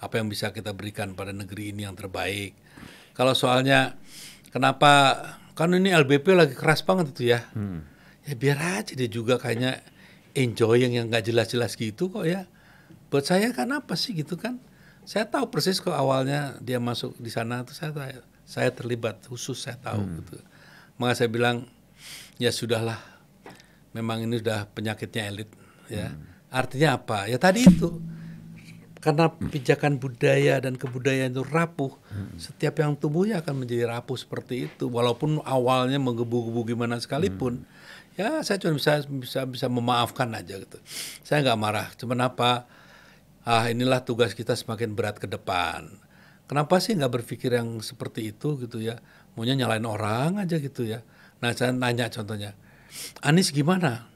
apa yang bisa kita berikan pada negeri ini yang terbaik. Kalau soalnya kenapa kan ini LBP lagi keras banget itu ya. Hmm. Ya biar aja dia juga kayaknya enjoy yang nggak jelas-jelas gitu kok ya buat saya kan apa sih gitu kan saya tahu persis kok awalnya dia masuk di sana tuh saya saya terlibat khusus saya tahu hmm. gitu maka saya bilang ya sudahlah memang ini sudah penyakitnya elit ya hmm. artinya apa ya tadi itu karena hmm. pijakan budaya dan kebudayaan itu rapuh hmm. setiap yang tubuhnya akan menjadi rapuh seperti itu walaupun awalnya menggebu-gebu gimana sekalipun hmm. ya saya cuma bisa bisa bisa memaafkan aja gitu saya nggak marah cuman apa ah inilah tugas kita semakin berat ke depan. Kenapa sih nggak berpikir yang seperti itu gitu ya? Maunya nyalain orang aja gitu ya. Nah saya nanya contohnya, Anies gimana?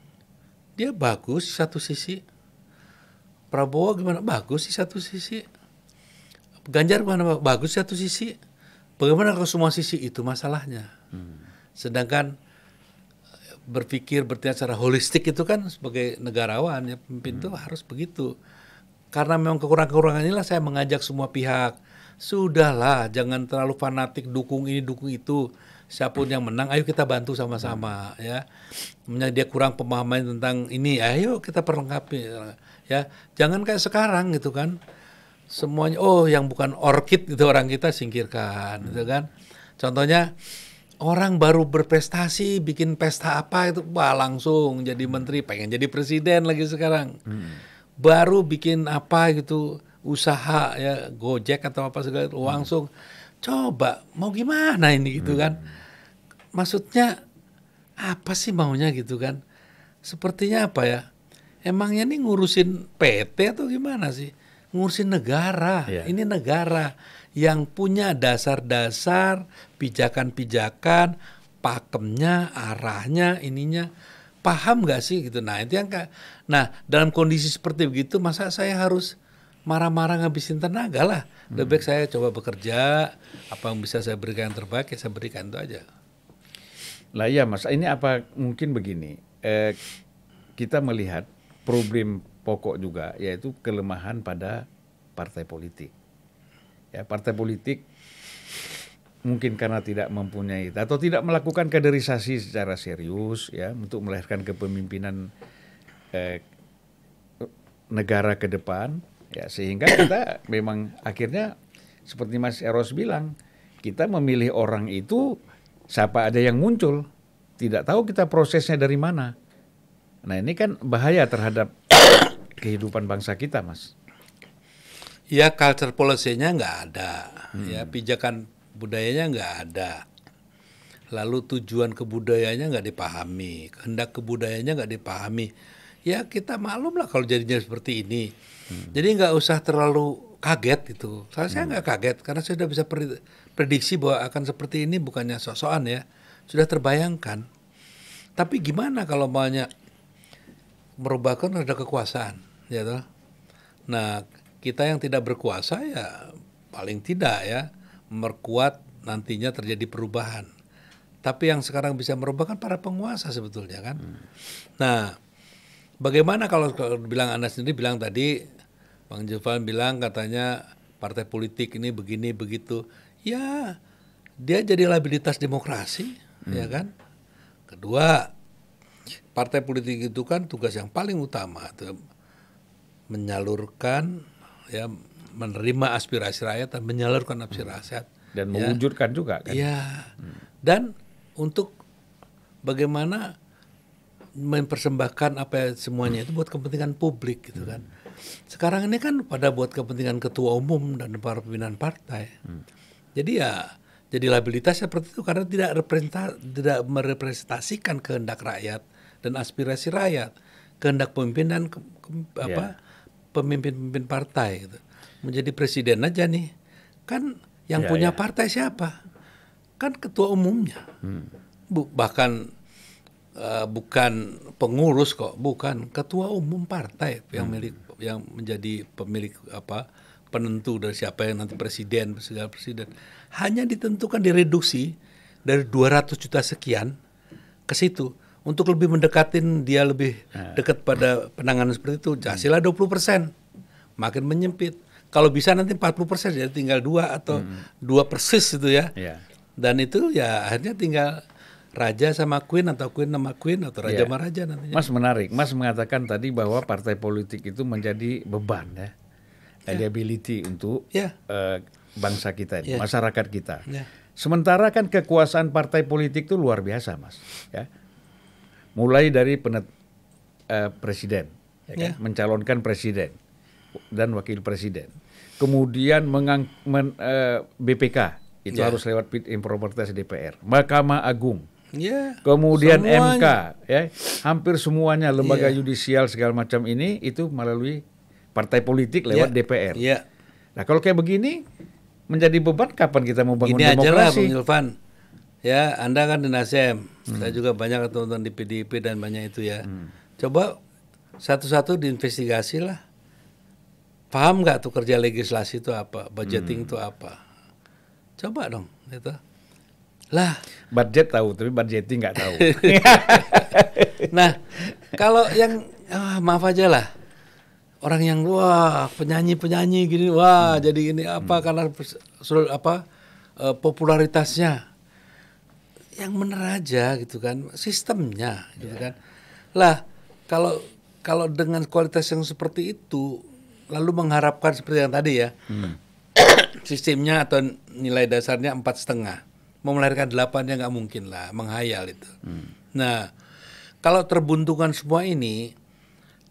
Dia bagus satu sisi. Prabowo gimana? Bagus sih satu sisi. Ganjar mana? Bagus satu sisi. Bagaimana kalau semua sisi itu masalahnya? Hmm. Sedangkan berpikir bertindak secara holistik itu kan sebagai negarawan ya pemimpin hmm. itu harus begitu. Karena memang kekurangan-kekurangan inilah saya mengajak semua pihak. Sudahlah, jangan terlalu fanatik dukung ini, dukung itu. Siapapun yang menang, ayo kita bantu sama-sama hmm. ya. Misalnya dia kurang pemahaman tentang ini, ya, ayo kita perlengkapi ya. Jangan kayak sekarang gitu kan. Semuanya oh yang bukan orkid itu orang kita singkirkan gitu kan. Contohnya orang baru berprestasi bikin pesta apa itu wah langsung jadi menteri pengen jadi presiden lagi sekarang hmm baru bikin apa gitu usaha ya Gojek atau apa segala hmm. langsung coba mau gimana ini gitu kan hmm. maksudnya apa sih maunya gitu kan sepertinya apa ya emangnya ini ngurusin PT atau gimana sih ngurusin negara yeah. ini negara yang punya dasar-dasar pijakan-pijakan pakemnya arahnya ininya paham gak sih gitu nah itu yang kak nah dalam kondisi seperti begitu masa saya harus marah-marah ngabisin tenaga lah hmm. lebih baik saya coba bekerja apa yang bisa saya berikan yang terbaik ya saya berikan itu aja lah ya mas ini apa mungkin begini eh, kita melihat problem pokok juga yaitu kelemahan pada partai politik ya partai politik mungkin karena tidak mempunyai atau tidak melakukan kaderisasi secara serius ya untuk melahirkan kepemimpinan eh, negara ke depan ya sehingga kita memang akhirnya seperti Mas Eros bilang kita memilih orang itu siapa ada yang muncul tidak tahu kita prosesnya dari mana nah ini kan bahaya terhadap kehidupan bangsa kita Mas ya culture policy-nya nggak ada ya, hmm. ya pijakan budayanya nggak ada. Lalu tujuan kebudayanya nggak dipahami, kehendak kebudayanya nggak dipahami. Ya kita maklum lah kalau jadinya seperti ini. Hmm. Jadi nggak usah terlalu kaget gitu. Saya hmm. nggak kaget karena saya sudah bisa prediksi bahwa akan seperti ini bukannya sok-sokan ya. Sudah terbayangkan. Tapi gimana kalau banyak merubahkan ada kekuasaan, ya toh? Nah, kita yang tidak berkuasa ya paling tidak ya merkuat nantinya terjadi perubahan. Tapi yang sekarang bisa merubah kan para penguasa sebetulnya kan. Hmm. Nah, bagaimana kalau, kalau bilang Anda sendiri bilang tadi Bang Jovan bilang katanya partai politik ini begini begitu. Ya, dia jadi labilitas demokrasi, hmm. ya kan? Kedua, partai politik itu kan tugas yang paling utama itu menyalurkan ya menerima aspirasi rakyat dan menyalurkan aspirasi hmm. rakyat dan ya. mewujudkan juga kan. ya Hmm. Dan untuk bagaimana mempersembahkan apa semuanya itu buat kepentingan publik gitu kan. Hmm. Sekarang ini kan pada buat kepentingan ketua umum dan para pimpinan partai. Hmm. Jadi ya jadi labilitas seperti itu karena tidak tidak merepresentasikan kehendak rakyat dan aspirasi rakyat, kehendak pemimpin dan ke, ke, apa yeah. pemimpin-pemimpin partai gitu menjadi presiden aja nih. Kan yang ya, punya ya. partai siapa? Kan ketua umumnya. Hmm. Bu, bahkan uh, bukan pengurus kok, bukan ketua umum partai yang hmm. milik yang menjadi pemilik apa penentu dari siapa yang nanti presiden segala presiden hanya ditentukan direduksi dari 200 juta sekian ke situ untuk lebih mendekatin dia lebih ya. dekat pada penanganan seperti itu hasilnya 20 hmm. persen makin menyempit kalau bisa nanti 40 persen ya tinggal dua atau hmm. dua persis itu ya. Yeah. Dan itu ya akhirnya tinggal raja sama queen atau queen sama queen atau raja yeah. sama raja nanti. Mas menarik, Mas mengatakan tadi bahwa partai politik itu menjadi beban ya, yeah. liability untuk yeah. Ya. uh, bangsa kita, ini, yeah. masyarakat kita. Yeah. Sementara kan kekuasaan partai politik itu luar biasa, Mas. Ya, mulai dari penet, uh, presiden, ya kan? yeah. mencalonkan presiden dan wakil presiden kemudian mengang, men, uh, eh, BPK itu yeah. harus lewat fit and test DPR, Mahkamah Agung, yeah. kemudian semuanya. MK, ya hampir semuanya lembaga yeah. yudisial segala macam ini itu melalui partai politik lewat yeah. DPR. Yeah. Nah kalau kayak begini menjadi beban kapan kita mau bangun ini demokrasi? Ini aja Bung Ilvan. Ya, Anda kan di Nasdem, hmm. saya juga banyak teman-teman di PDIP dan banyak itu ya. Hmm. Coba satu-satu diinvestigasi lah paham nggak tuh kerja legislasi itu apa, budgeting itu hmm. apa? Coba dong itu. Lah, budget tahu tapi budgeting nggak tahu. nah, kalau yang ah, maaf aja lah. Orang yang wah penyanyi-penyanyi gini wah hmm. jadi ini apa hmm. karena sudah apa uh, popularitasnya yang bener aja gitu kan sistemnya gitu yeah. kan lah kalau kalau dengan kualitas yang seperti itu lalu mengharapkan seperti yang tadi ya hmm. sistemnya atau nilai dasarnya empat setengah mau melahirkan delapan ya nggak mungkin lah menghayal itu hmm. nah kalau terbuntukan semua ini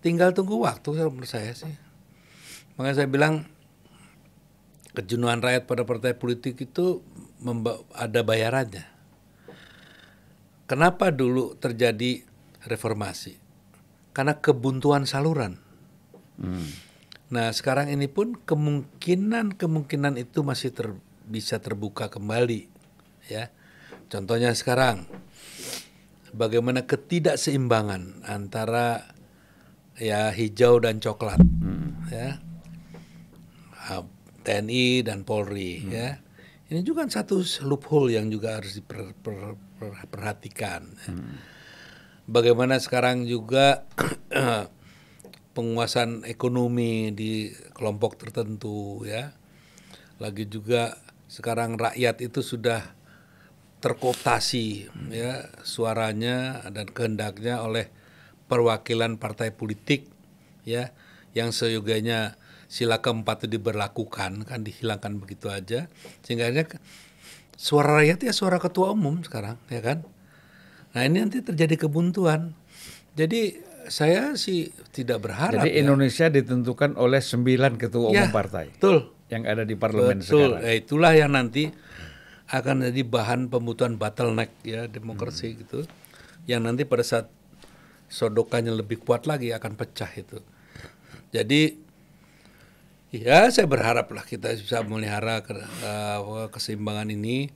tinggal tunggu waktu menurut saya sih makanya saya bilang kejenuhan rakyat pada partai politik itu ada bayarannya kenapa dulu terjadi reformasi karena kebuntuan saluran hmm Nah sekarang ini pun kemungkinan-kemungkinan itu masih ter, bisa terbuka kembali ya. Contohnya sekarang bagaimana ketidakseimbangan antara ya hijau dan coklat hmm. ya ah, TNI dan Polri hmm. ya ini juga kan satu loophole yang juga harus diperhatikan. Ya. Hmm. Bagaimana sekarang juga eh, penguasaan ekonomi di kelompok tertentu ya. Lagi juga sekarang rakyat itu sudah terkooptasi ya suaranya dan kehendaknya oleh perwakilan partai politik ya yang seyoganya sila keempat itu diberlakukan kan dihilangkan begitu aja sehingga akhirnya suara rakyat ya suara ketua umum sekarang ya kan nah ini nanti terjadi kebuntuan jadi saya sih tidak berharap. Jadi ya. Indonesia ditentukan oleh sembilan ketua ya, umum partai. Betul. Yang ada di parlemen betul. sekarang. Ya, itulah yang nanti akan jadi bahan pembutuhan bottleneck ya demokrasi hmm. gitu. Yang nanti pada saat sodokannya lebih kuat lagi akan pecah itu. Jadi ya saya berharaplah kita bisa melihara ke, uh, keseimbangan ini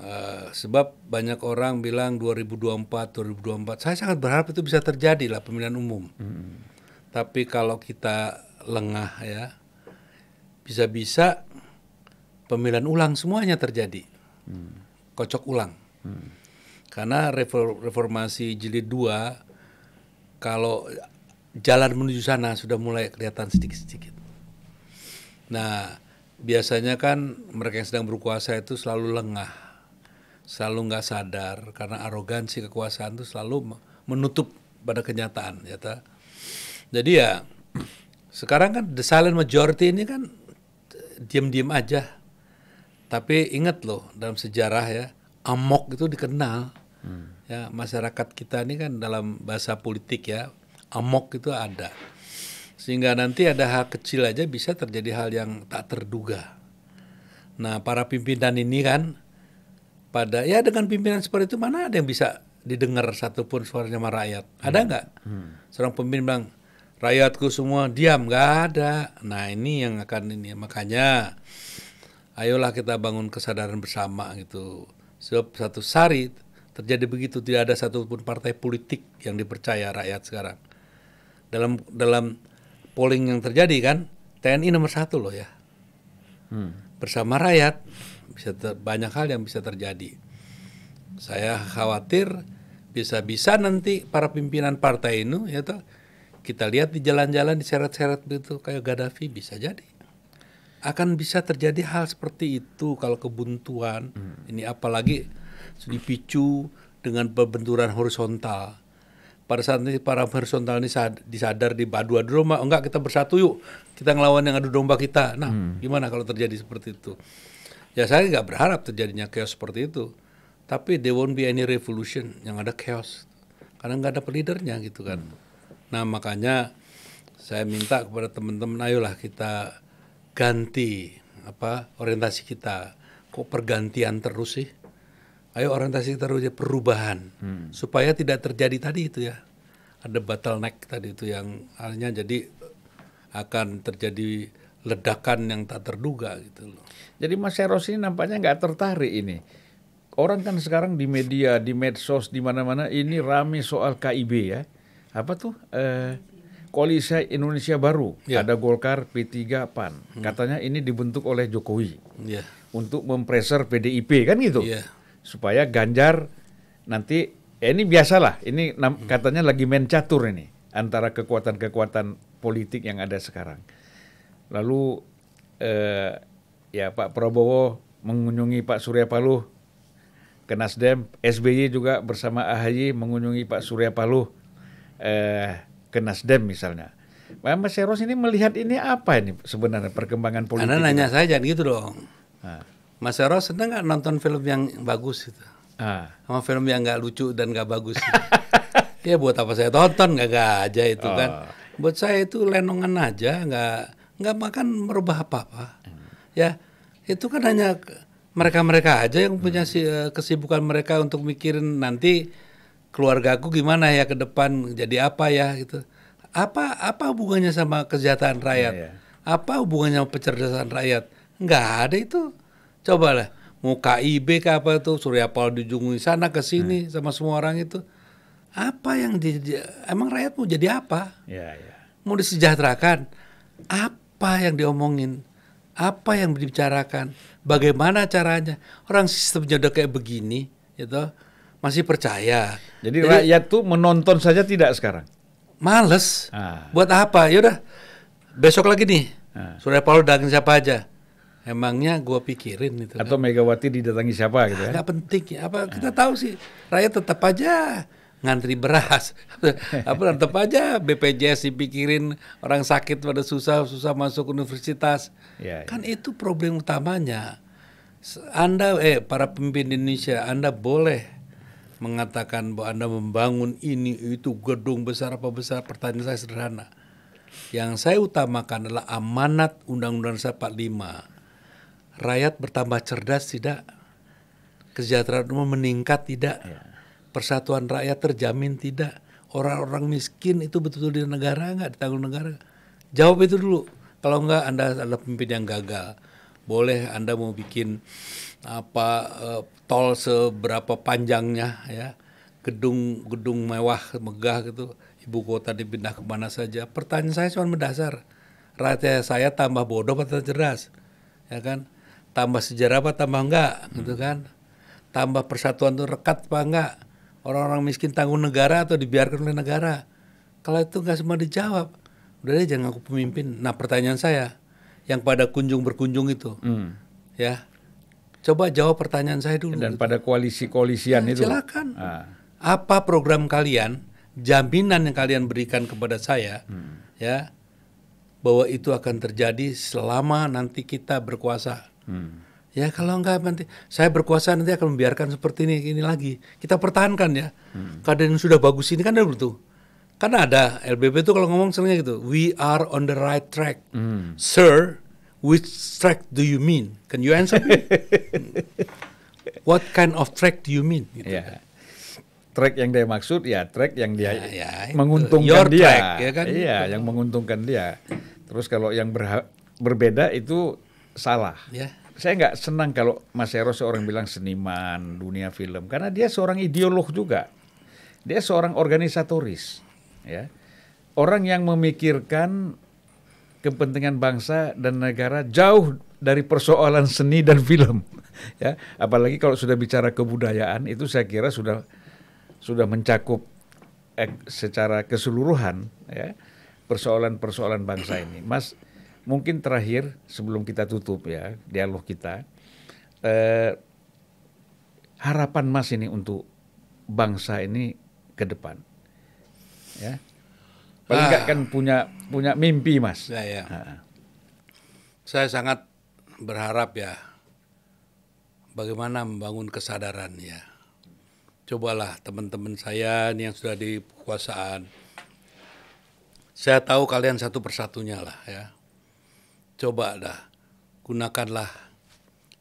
Eh, sebab banyak orang bilang 2024, 2024. Saya sangat berharap itu bisa terjadi lah pemilihan umum. Hmm. Tapi kalau kita lengah ya, bisa-bisa pemilihan ulang semuanya terjadi. Hmm. Kocok ulang. Hmm. Karena reformasi jilid 2 kalau jalan menuju sana sudah mulai kelihatan sedikit-sedikit. Nah, biasanya kan mereka yang sedang berkuasa itu selalu lengah selalu nggak sadar karena arogansi kekuasaan itu selalu menutup pada kenyataan ya ta? Jadi ya sekarang kan the silent majority ini kan diem-diem aja. Tapi ingat loh dalam sejarah ya amok itu dikenal. Hmm. Ya masyarakat kita ini kan dalam bahasa politik ya amok itu ada. Sehingga nanti ada hal kecil aja bisa terjadi hal yang tak terduga. Nah, para pimpinan ini kan pada ya dengan pimpinan seperti itu mana ada yang bisa didengar satupun suaranya sama rakyat ada hmm. nggak hmm. seorang pemimpin bilang rakyatku semua diam nggak ada nah ini yang akan ini makanya ayolah kita bangun kesadaran bersama gitu sebab satu sari terjadi begitu tidak ada satupun partai politik yang dipercaya rakyat sekarang dalam dalam polling yang terjadi kan TNI nomor satu loh ya hmm. bersama rakyat bisa ter, banyak hal yang bisa terjadi. Saya khawatir bisa-bisa nanti para pimpinan partai ini ya toh, kita lihat di jalan-jalan diseret-seret begitu kayak Gaddafi bisa jadi akan bisa terjadi hal seperti itu kalau kebuntuan hmm. ini apalagi dipicu dengan pembenturan horizontal pada saat ini para horizontal ini sad, disadar di badu adu domba enggak kita bersatu yuk kita ngelawan yang adu domba kita nah hmm. gimana kalau terjadi seperti itu Ya saya nggak berharap terjadinya chaos seperti itu. Tapi there won't be any revolution yang ada chaos. Karena nggak ada leadernya gitu kan. Hmm. Nah makanya saya minta kepada teman-teman ayolah kita ganti apa orientasi kita. Kok pergantian terus sih? Ayo orientasi terus ya perubahan hmm. supaya tidak terjadi tadi itu ya. Ada bottleneck tadi itu yang akhirnya jadi akan terjadi ledakan yang tak terduga gitu loh. Jadi Mas Eros ini nampaknya nggak tertarik ini. Orang kan sekarang di media, di medsos, di mana-mana ini rame soal KIB ya. Apa tuh? Eh, Koalisi Indonesia Baru. Ya. Ada Golkar, P3, PAN. Hmm. Katanya ini dibentuk oleh Jokowi. Ya. Untuk mempreser PDIP kan gitu. Ya. Supaya Ganjar nanti ya ini biasalah. Ini hmm. katanya lagi main catur ini antara kekuatan-kekuatan politik yang ada sekarang. Lalu eh, ya Pak Prabowo mengunjungi Pak Surya Paloh ke Nasdem, SBY juga bersama AHY mengunjungi Pak Surya Paloh eh, ke Nasdem misalnya. Mas Heros ini melihat ini apa ini sebenarnya perkembangan politik? Anda nanya saja kan gitu dong. Ha. Mas Heros senang nggak nonton film yang bagus itu? Ah. Sama film yang nggak lucu dan nggak bagus. ya buat apa saya tonton nggak aja itu kan. oh. kan? Buat saya itu lenongan aja, nggak nggak makan merubah apa apa ya itu kan hanya mereka-mereka aja yang punya si, eh, kesibukan mereka untuk mikirin nanti keluarga aku gimana ya ke depan jadi apa ya gitu. Apa apa hubungannya sama kesejahteraan rakyat? Ya, ya. Apa hubungannya sama pencerdasan rakyat? nggak ada itu. Cobalah mau KIB ke apa itu Surya Pal dijunggui sana ke sini hmm. sama semua orang itu. Apa yang di, emang rakyat mau jadi apa? Ya, ya. Mau disejahterakan? Apa yang diomongin? apa yang dibicarakan, bagaimana caranya. Orang sistemnya udah kayak begini, gitu, masih percaya. Jadi, Jadi rakyat tuh menonton saja tidak sekarang. Males. Ah. Buat apa? yaudah besok lagi nih. Ah. Surya Paloh datang siapa aja. Emangnya gue pikirin itu. Atau kan? Megawati didatangi siapa gitu ya? Ah, kan? Gak penting ya. Apa kita ah. tahu sih rakyat tetap aja ngantri beras. Apa tetap aja BPJS dipikirin orang sakit pada susah susah masuk universitas. Ya, ya. Kan itu problem utamanya. Anda eh para pemimpin Indonesia, Anda boleh mengatakan bahwa Anda membangun ini itu gedung besar apa besar pertanyaan saya sederhana. Yang saya utamakan adalah amanat Undang-Undang Dasar 45. Rakyat bertambah cerdas tidak? Kesejahteraan umum meningkat tidak? Ya persatuan rakyat terjamin tidak orang-orang miskin itu betul-betul di negara nggak ditanggung negara jawab itu dulu kalau nggak anda adalah pemimpin yang gagal boleh anda mau bikin apa eh, tol seberapa panjangnya ya gedung gedung mewah megah gitu ibu kota dipindah mana saja pertanyaan saya cuma mendasar rakyat saya tambah bodoh atau cerdas ya kan tambah sejarah apa tambah enggak gitu hmm. gitu kan tambah persatuan itu rekat apa enggak orang-orang miskin tanggung negara atau dibiarkan oleh negara? Kalau itu nggak semua dijawab, udah deh jangan aku pemimpin. Nah pertanyaan saya yang pada kunjung berkunjung itu, hmm. ya coba jawab pertanyaan saya dulu. Dan gitu. pada koalisi-koalisian ya, itu. Silakan. Ah. Apa program kalian, jaminan yang kalian berikan kepada saya, hmm. ya bahwa itu akan terjadi selama nanti kita berkuasa. Hmm. Ya kalau enggak nanti saya berkuasa nanti akan membiarkan seperti ini ini lagi. Kita pertahankan ya. Hmm. Keadaan yang sudah bagus ini kan ada betul. Karena ada LBP itu kalau ngomong seringnya gitu. We are on the right track. Hmm. Sir, which track do you mean? Can you answer me? What kind of track do you mean? Gitu. Yeah. Kan. Track yang dia maksud ya track yang dia ya, ya, menguntungkan your dia. Track, ya kan? Iya, gitu. yang menguntungkan dia. Terus kalau yang berbeda itu salah. Yeah saya nggak senang kalau Mas Eros seorang bilang seniman dunia film karena dia seorang ideolog juga. Dia seorang organisatoris, ya. Orang yang memikirkan kepentingan bangsa dan negara jauh dari persoalan seni dan film. ya, apalagi kalau sudah bicara kebudayaan itu saya kira sudah sudah mencakup eh, secara keseluruhan ya persoalan-persoalan bangsa ini. Mas mungkin terakhir sebelum kita tutup ya dialog kita eh, harapan Mas ini untuk bangsa ini ke depan ya paling nggak ah. kan punya punya mimpi Mas ya, ya. Ah. saya sangat berharap ya bagaimana membangun kesadaran ya cobalah teman-teman saya yang sudah di kekuasaan saya tahu kalian satu persatunya lah ya coba dah gunakanlah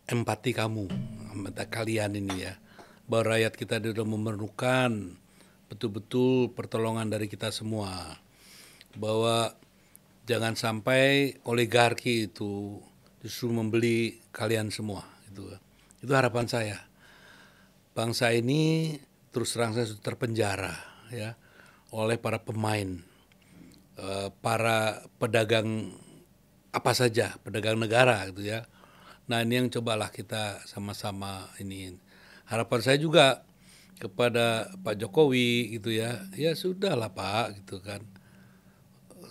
empati kamu mata kalian ini ya bahwa rakyat kita sudah memerlukan betul-betul pertolongan dari kita semua bahwa jangan sampai oligarki itu justru membeli kalian semua itu itu harapan saya bangsa ini terus terang saya terpenjara ya oleh para pemain eh, para pedagang apa saja pedagang negara gitu ya. Nah ini yang cobalah kita sama-sama ini. Harapan saya juga kepada Pak Jokowi gitu ya, ya sudah lah Pak gitu kan.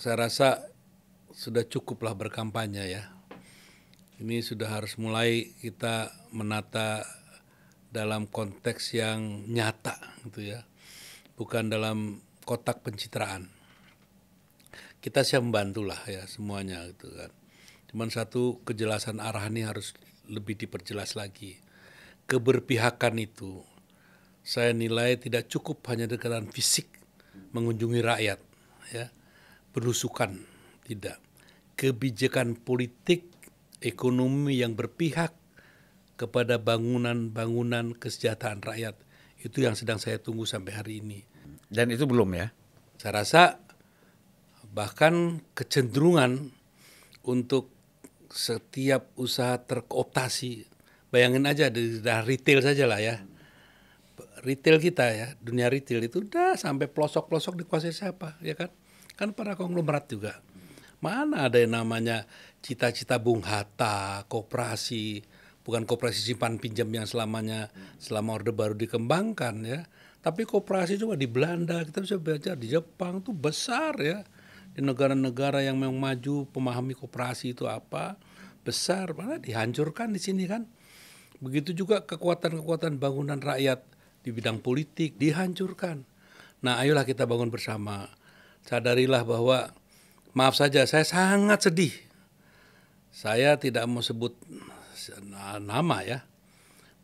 Saya rasa sudah cukuplah berkampanye ya. Ini sudah harus mulai kita menata dalam konteks yang nyata gitu ya. Bukan dalam kotak pencitraan kita siap membantu lah ya semuanya gitu kan. Cuman satu kejelasan arah ini harus lebih diperjelas lagi. Keberpihakan itu saya nilai tidak cukup hanya dengan fisik mengunjungi rakyat ya. Berusukan tidak. Kebijakan politik ekonomi yang berpihak kepada bangunan-bangunan kesejahteraan rakyat itu yang sedang saya tunggu sampai hari ini. Dan itu belum ya? Saya rasa bahkan kecenderungan untuk setiap usaha terkooptasi. Bayangin aja dari retail saja lah ya. Retail kita ya, dunia retail itu udah sampai pelosok-pelosok dikuasai siapa, ya kan? Kan para konglomerat juga. Mana ada yang namanya cita-cita Bung Hatta, koperasi, bukan koperasi simpan pinjam yang selamanya selama Orde Baru dikembangkan ya. Tapi koperasi coba di Belanda, kita bisa belajar di Jepang tuh besar ya di negara-negara yang memang maju pemahami koperasi itu apa besar mana dihancurkan di sini kan begitu juga kekuatan-kekuatan bangunan rakyat di bidang politik dihancurkan nah ayolah kita bangun bersama sadarilah bahwa maaf saja saya sangat sedih saya tidak mau sebut nama ya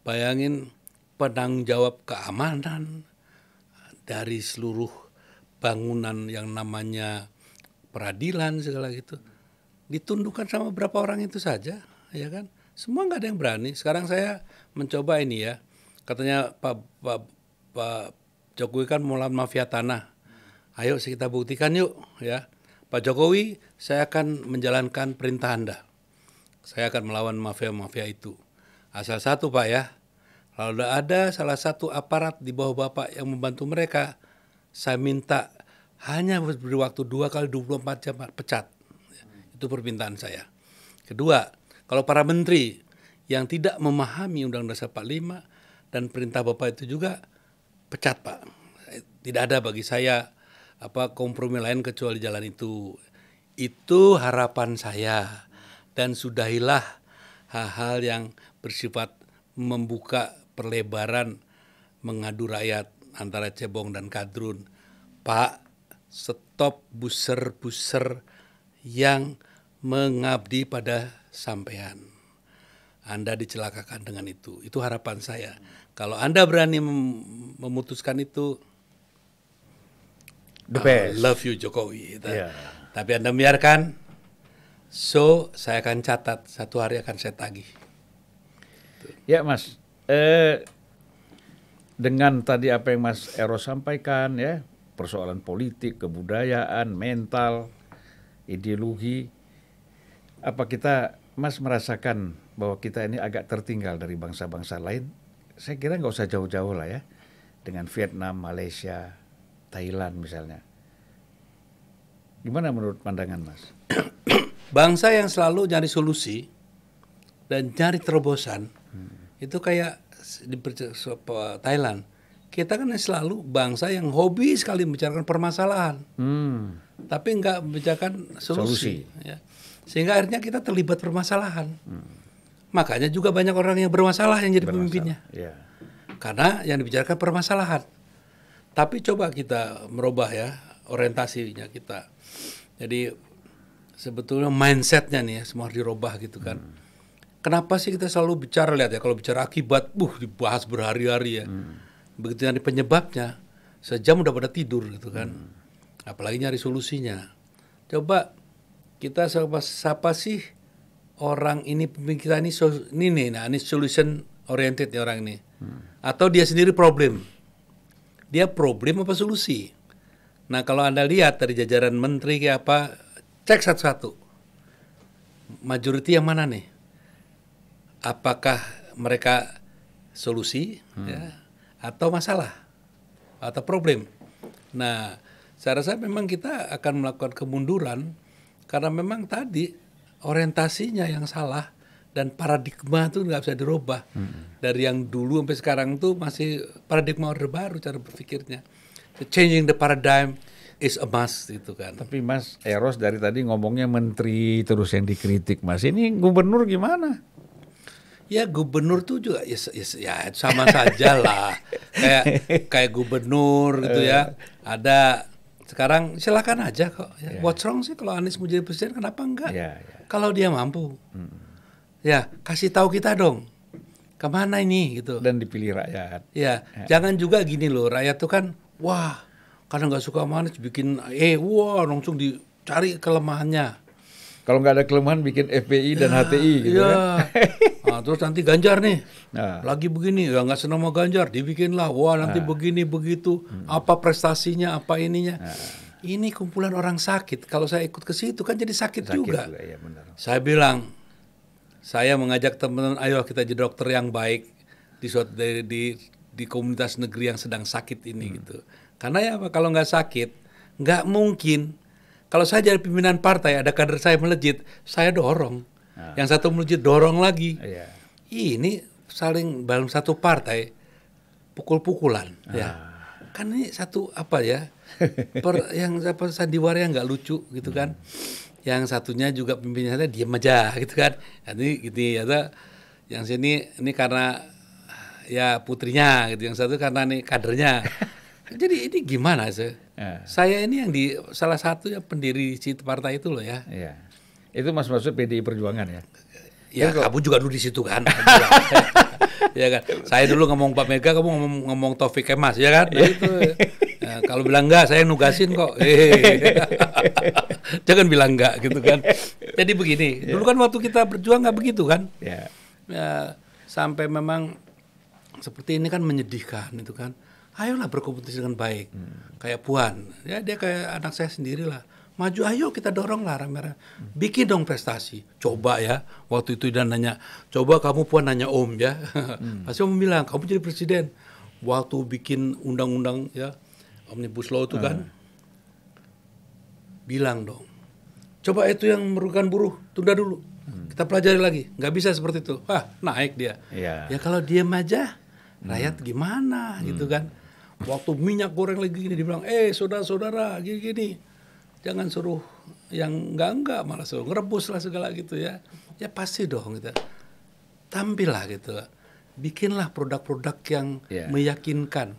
bayangin penanggung jawab keamanan dari seluruh bangunan yang namanya peradilan segala gitu ditundukkan sama berapa orang itu saja ya kan semua nggak ada yang berani sekarang saya mencoba ini ya katanya Pak Pak Pak Jokowi kan melawan mafia tanah ayo kita buktikan yuk ya Pak Jokowi saya akan menjalankan perintah anda saya akan melawan mafia-mafia itu asal satu Pak ya kalau ada salah satu aparat di bawah Bapak yang membantu mereka saya minta hanya beri waktu dua kali 24 jam pecat. Itu permintaan saya. Kedua, kalau para menteri yang tidak memahami Undang-Undang Dasar 45 dan perintah Bapak itu juga pecat, Pak. Tidak ada bagi saya apa kompromi lain kecuali jalan itu. Itu harapan saya dan sudahilah hal-hal yang bersifat membuka perlebaran mengadu rakyat antara Cebong dan Kadrun. Pak, stop buser-buser yang mengabdi pada sampean. Anda dicelakakan dengan itu. Itu harapan saya. Kalau Anda berani mem memutuskan itu, The best. love you Jokowi. Gitu. Yeah. Tapi Anda biarkan, so saya akan catat. Satu hari akan saya tagih. Gitu. Ya Mas, eh, dengan tadi apa yang Mas Ero sampaikan ya, persoalan politik, kebudayaan, mental, ideologi. Apa kita Mas merasakan bahwa kita ini agak tertinggal dari bangsa-bangsa lain? Saya kira nggak usah jauh-jauh lah ya, dengan Vietnam, Malaysia, Thailand misalnya. Gimana menurut pandangan Mas? Bangsa yang selalu nyari solusi dan nyari terobosan hmm. itu kayak di Thailand kita kan selalu bangsa yang hobi sekali membicarakan permasalahan, hmm. tapi nggak membicarakan solusi. solusi. Ya. Sehingga akhirnya kita terlibat permasalahan. Hmm. Makanya juga banyak orang yang bermasalah yang jadi bermasalah. pemimpinnya. Ya. Karena yang dibicarakan permasalahan. Tapi coba kita merubah ya orientasinya kita. Jadi sebetulnya mindsetnya nih ya, semua harus dirubah gitu kan. Hmm. Kenapa sih kita selalu bicara lihat ya kalau bicara akibat, buh dibahas berhari-hari ya. Hmm begitu nyari penyebabnya sejam udah pada tidur gitu kan hmm. apalagi nyari solusinya coba kita siapa, siapa sih orang ini pemikiran kita ini ini nih nah ini solution oriented ya orang ini hmm. atau dia sendiri problem dia problem apa solusi nah kalau anda lihat dari jajaran menteri kayak apa cek satu-satu majority yang mana nih apakah mereka solusi hmm. ya atau masalah atau problem. Nah, saya rasa memang kita akan melakukan kemunduran karena memang tadi orientasinya yang salah dan paradigma itu nggak bisa dirubah hmm. dari yang dulu sampai sekarang itu masih paradigma order baru cara berpikirnya The changing the paradigm is a must itu kan tapi mas Eros dari tadi ngomongnya menteri terus yang dikritik mas ini gubernur gimana ya gubernur tuh juga ya, ya, ya sama saja lah kayak kayak gubernur gitu ya. Eh. Ada sekarang silakan aja kok. Ya. Yeah. What's wrong sih kalau Anies mau jadi presiden kenapa enggak? Yeah, yeah. Kalau dia mampu. Hmm. Ya, kasih tahu kita dong. Kemana ini gitu. Dan dipilih rakyat. Ya, yeah. jangan juga gini loh. Rakyat tuh kan wah, karena nggak suka sama Anies bikin eh wah langsung dicari kelemahannya. Kalau nggak ada kelemahan bikin FPI dan ya, nah, HTI gitu ya. kan. nah, terus nanti Ganjar nih. Nah. Lagi begini, ya nggak senang sama Ganjar, dibikinlah. Wah, nanti nah. begini begitu. Hmm. Apa prestasinya, apa ininya. Nah. Ini kumpulan orang sakit. Kalau saya ikut ke situ kan jadi sakit, sakit juga. juga ya, benar. Saya bilang, saya mengajak teman-teman, ayo kita jadi dokter yang baik di suatu di, di di komunitas negeri yang sedang sakit ini hmm. gitu. Karena ya kalau nggak sakit, nggak mungkin kalau saya jadi pimpinan partai, ada kader saya melejit, saya dorong. Nah. Yang satu melejit dorong lagi. Yeah. Ini saling dalam satu partai pukul-pukulan, ya. ah. ya. Kan ini satu apa ya? Per, yang apa sandiwara yang nggak lucu gitu kan. hmm. kan. Yang satunya juga pimpinannya diam aja gitu kan. Ini gitu ya. Yang sini ini karena ya putrinya gitu, yang satu karena ini kadernya. Jadi ini gimana sih? Ya. Saya ini yang di salah satu yang pendiri situ partai itu loh ya. Iya. Itu mas maksud PDI Perjuangan ya? Ya, ya kamu juga dulu di situ kan. ya kan. Saya dulu ngomong Pak Mega, kamu ngomong, ngomong Taufik Kemas ya kan. Nah, iya. itu. Ya, kalau bilang enggak, saya nugasin kok. Eh. Jangan bilang enggak gitu kan. Jadi begini, iya. dulu kan waktu kita berjuang enggak begitu kan. Ya. ya. Sampai memang seperti ini kan menyedihkan itu kan ayolah berkompetisi dengan baik. Hmm. Kayak Puan, ya dia kayak anak saya sendirilah. Maju ayo kita dorong lah rame hmm. Bikin dong prestasi. Coba ya. Waktu itu dan nanya, coba kamu Puan nanya Om ya. Hmm. Pasti Om bilang, kamu jadi presiden. Waktu bikin undang-undang ya Omnibus Law itu kan, hmm. kan. Bilang dong. Coba itu yang merugikan buruh, tunda dulu. Hmm. Kita pelajari lagi. Nggak bisa seperti itu. Wah, naik dia. Yeah. Ya kalau dia aja, hmm. rakyat gitu hmm. gimana hmm. gitu kan Waktu minyak goreng lagi gini dibilang, eh saudara-saudara gini-gini, jangan suruh yang enggak-enggak malah suruh ngerebus lah segala gitu ya. Ya pasti dong gitu. Tampil lah gitu. Bikinlah produk-produk yang yeah. meyakinkan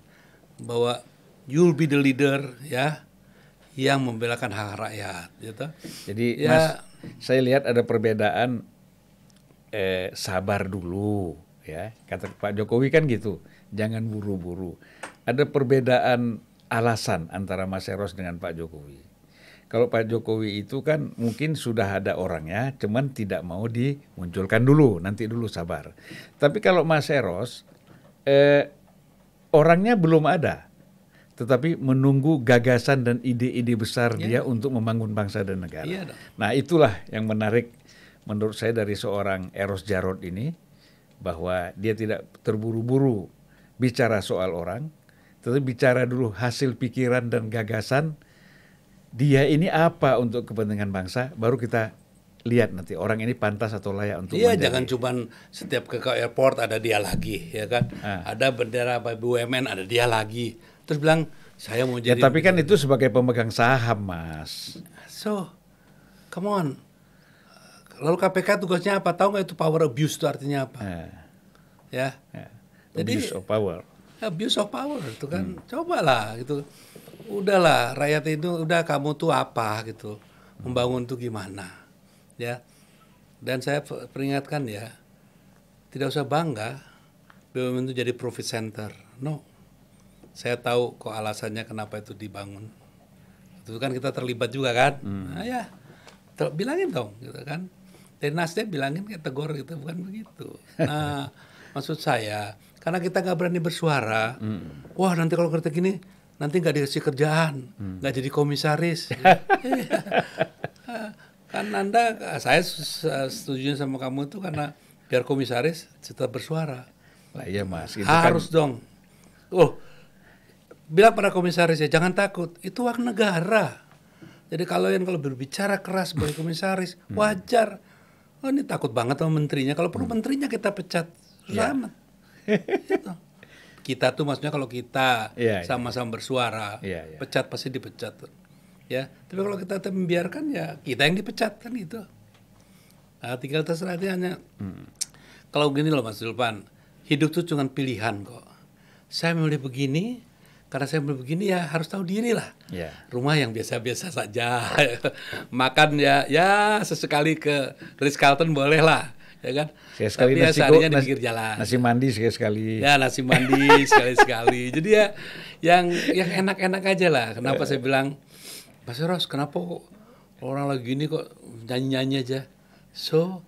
bahwa you'll be the leader ya yang membelakan hak rakyat gitu. Jadi ya, Mas saya lihat ada perbedaan eh, sabar dulu ya kata Pak Jokowi kan gitu jangan buru-buru ada perbedaan alasan antara Mas Eros dengan Pak Jokowi. Kalau Pak Jokowi itu kan mungkin sudah ada orangnya, cuman tidak mau dimunculkan dulu, nanti dulu sabar. Tapi kalau Mas Eros, eh, orangnya belum ada, tetapi menunggu gagasan dan ide-ide besar yeah. dia untuk membangun bangsa dan negara. Yeah. Nah itulah yang menarik menurut saya dari seorang Eros Jarod ini, bahwa dia tidak terburu-buru bicara soal orang, tapi bicara dulu hasil pikiran dan gagasan, dia ini apa untuk kepentingan bangsa, baru kita lihat nanti orang ini pantas atau layak untuk Iya, jangan cuma setiap ke airport ada dia lagi, ya kan? Ah. Ada bendera BUMN ada dia lagi. Terus bilang saya mau ya, jadi Ya, tapi kan itu sebagai pemegang saham, Mas. So, come on. Lalu KPK tugasnya apa? Tahu nggak itu power abuse itu artinya apa? Ah. Ya. abuse ah, Jadi, abuse of power abuse of power itu kan hmm. cobalah gitu udahlah rakyat itu udah kamu tuh apa gitu membangun tuh gimana ya dan saya peringatkan ya tidak usah bangga BUMN itu jadi profit center no saya tahu kok alasannya kenapa itu dibangun itu kan kita terlibat juga kan hmm. nah, ya ter bilangin dong gitu kan dari Nasdem bilangin kayak tegur gitu bukan begitu nah maksud saya karena kita nggak berani bersuara hmm. wah nanti kalau kritik ini nanti nggak dikasih kerjaan mm. nggak mm. jadi komisaris iya. kan anda saya setuju sama kamu itu karena biar komisaris tetap bersuara lah iya mas itu kan harus kan... dong oh bilang pada komisaris ya jangan takut itu hak negara jadi kalau yang kalau berbicara keras sebagai mm. komisaris mm. wajar oh ini takut banget sama menterinya kalau perlu menterinya kita pecat iya. selamat yeah. Kita tuh maksudnya kalau kita iya, iya. sama-sama yeah. bersuara, yeah, yeah. pecat pasti dipecat. Ya, tapi kalau kita membiarkan ya kita yang dipecat kan gitu. Nah, tinggal terserah dia hanya. Hmm. Kalau gini loh Mas Zulpan, hidup tuh cuma pilihan kok. Saya memilih begini, karena saya memilih begini ya harus tahu diri lah. Yeah. Rumah yang biasa-biasa saja, makan ya ya sesekali ke Ritz Carlton boleh lah ya kan? Sekali sekali Tapi ya nasi seharinya di pinggir jalan. Nasi mandi sekali sekali. Ya nasi mandi sekali sekali. Jadi ya yang yang enak-enak aja lah. Kenapa eh. saya bilang Mas Seros, kenapa kok orang lagi ini kok nyanyi-nyanyi aja? So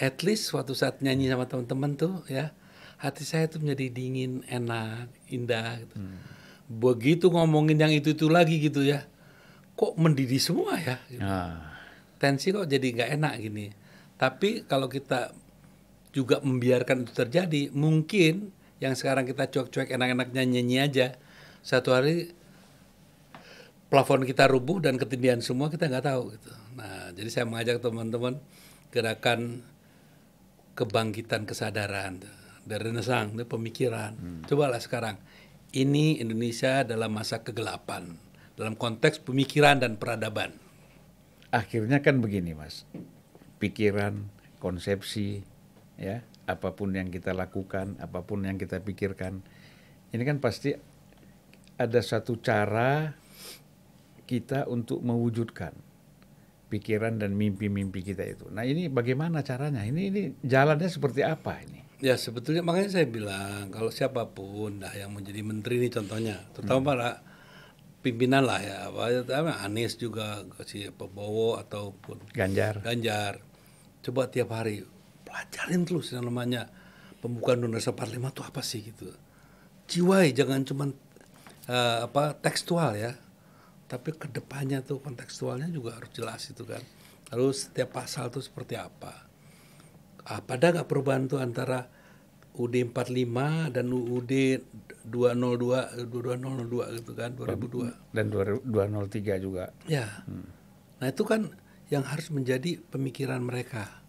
at least suatu saat nyanyi sama teman-teman tuh ya hati saya tuh menjadi dingin, enak, indah. Gitu. Hmm. Begitu ngomongin yang itu itu lagi gitu ya, kok mendidih semua ya? Gitu. Ah. Tensi kok jadi nggak enak gini tapi kalau kita juga membiarkan itu terjadi, mungkin yang sekarang kita cuek-cuek enak-enaknya nyanyi aja, satu hari plafon kita rubuh dan ketindihan semua kita nggak tahu. Gitu. Nah, jadi saya mengajak teman-teman gerakan kebangkitan kesadaran dari nesang, dari pemikiran. Hmm. Cobalah sekarang, ini Indonesia dalam masa kegelapan, dalam konteks pemikiran dan peradaban. Akhirnya kan begini, Mas pikiran, konsepsi, ya, apapun yang kita lakukan, apapun yang kita pikirkan. Ini kan pasti ada satu cara kita untuk mewujudkan pikiran dan mimpi-mimpi kita itu. Nah ini bagaimana caranya? Ini ini jalannya seperti apa ini? Ya sebetulnya makanya saya bilang kalau siapapun dah yang menjadi menteri ini contohnya, terutama hmm. para pimpinan lah ya, apa Anies juga si Prabowo ataupun Ganjar. Ganjar coba tiap hari pelajarin terus yang namanya pembukaan Indonesia Parlimen itu apa sih gitu. Jiwai jangan cuman uh, apa tekstual ya, tapi kedepannya tuh kontekstualnya juga harus jelas itu kan. harus setiap pasal tuh seperti apa? Apa ah, ada nggak perubahan tuh antara UD 45 dan UUD 202 2002 gitu kan 2002 dan 2003 juga. Ya. Hmm. Nah, itu kan yang harus menjadi pemikiran mereka.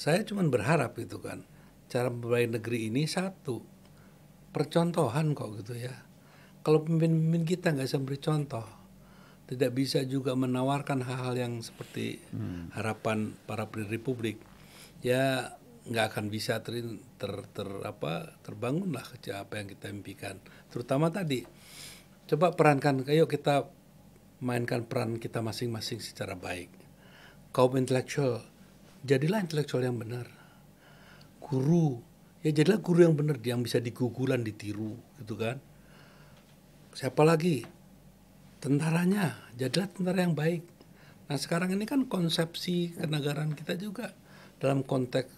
Saya cuma berharap itu kan, cara memulai negeri ini satu, percontohan kok gitu ya. Kalau pemimpin-pemimpin kita nggak bisa beri contoh, tidak bisa juga menawarkan hal-hal yang seperti hmm. harapan para pendiri republik, ya nggak akan bisa ter, ter, ter apa terbangunlah kerja apa yang kita impikan terutama tadi coba perankan ayo kita mainkan peran kita masing-masing secara baik. Kaum intelektual, jadilah intelektual yang benar. Guru, ya jadilah guru yang benar, yang bisa digugulan, ditiru, gitu kan. Siapa lagi? Tentaranya, jadilah tentara yang baik. Nah sekarang ini kan konsepsi kenegaraan kita juga dalam konteks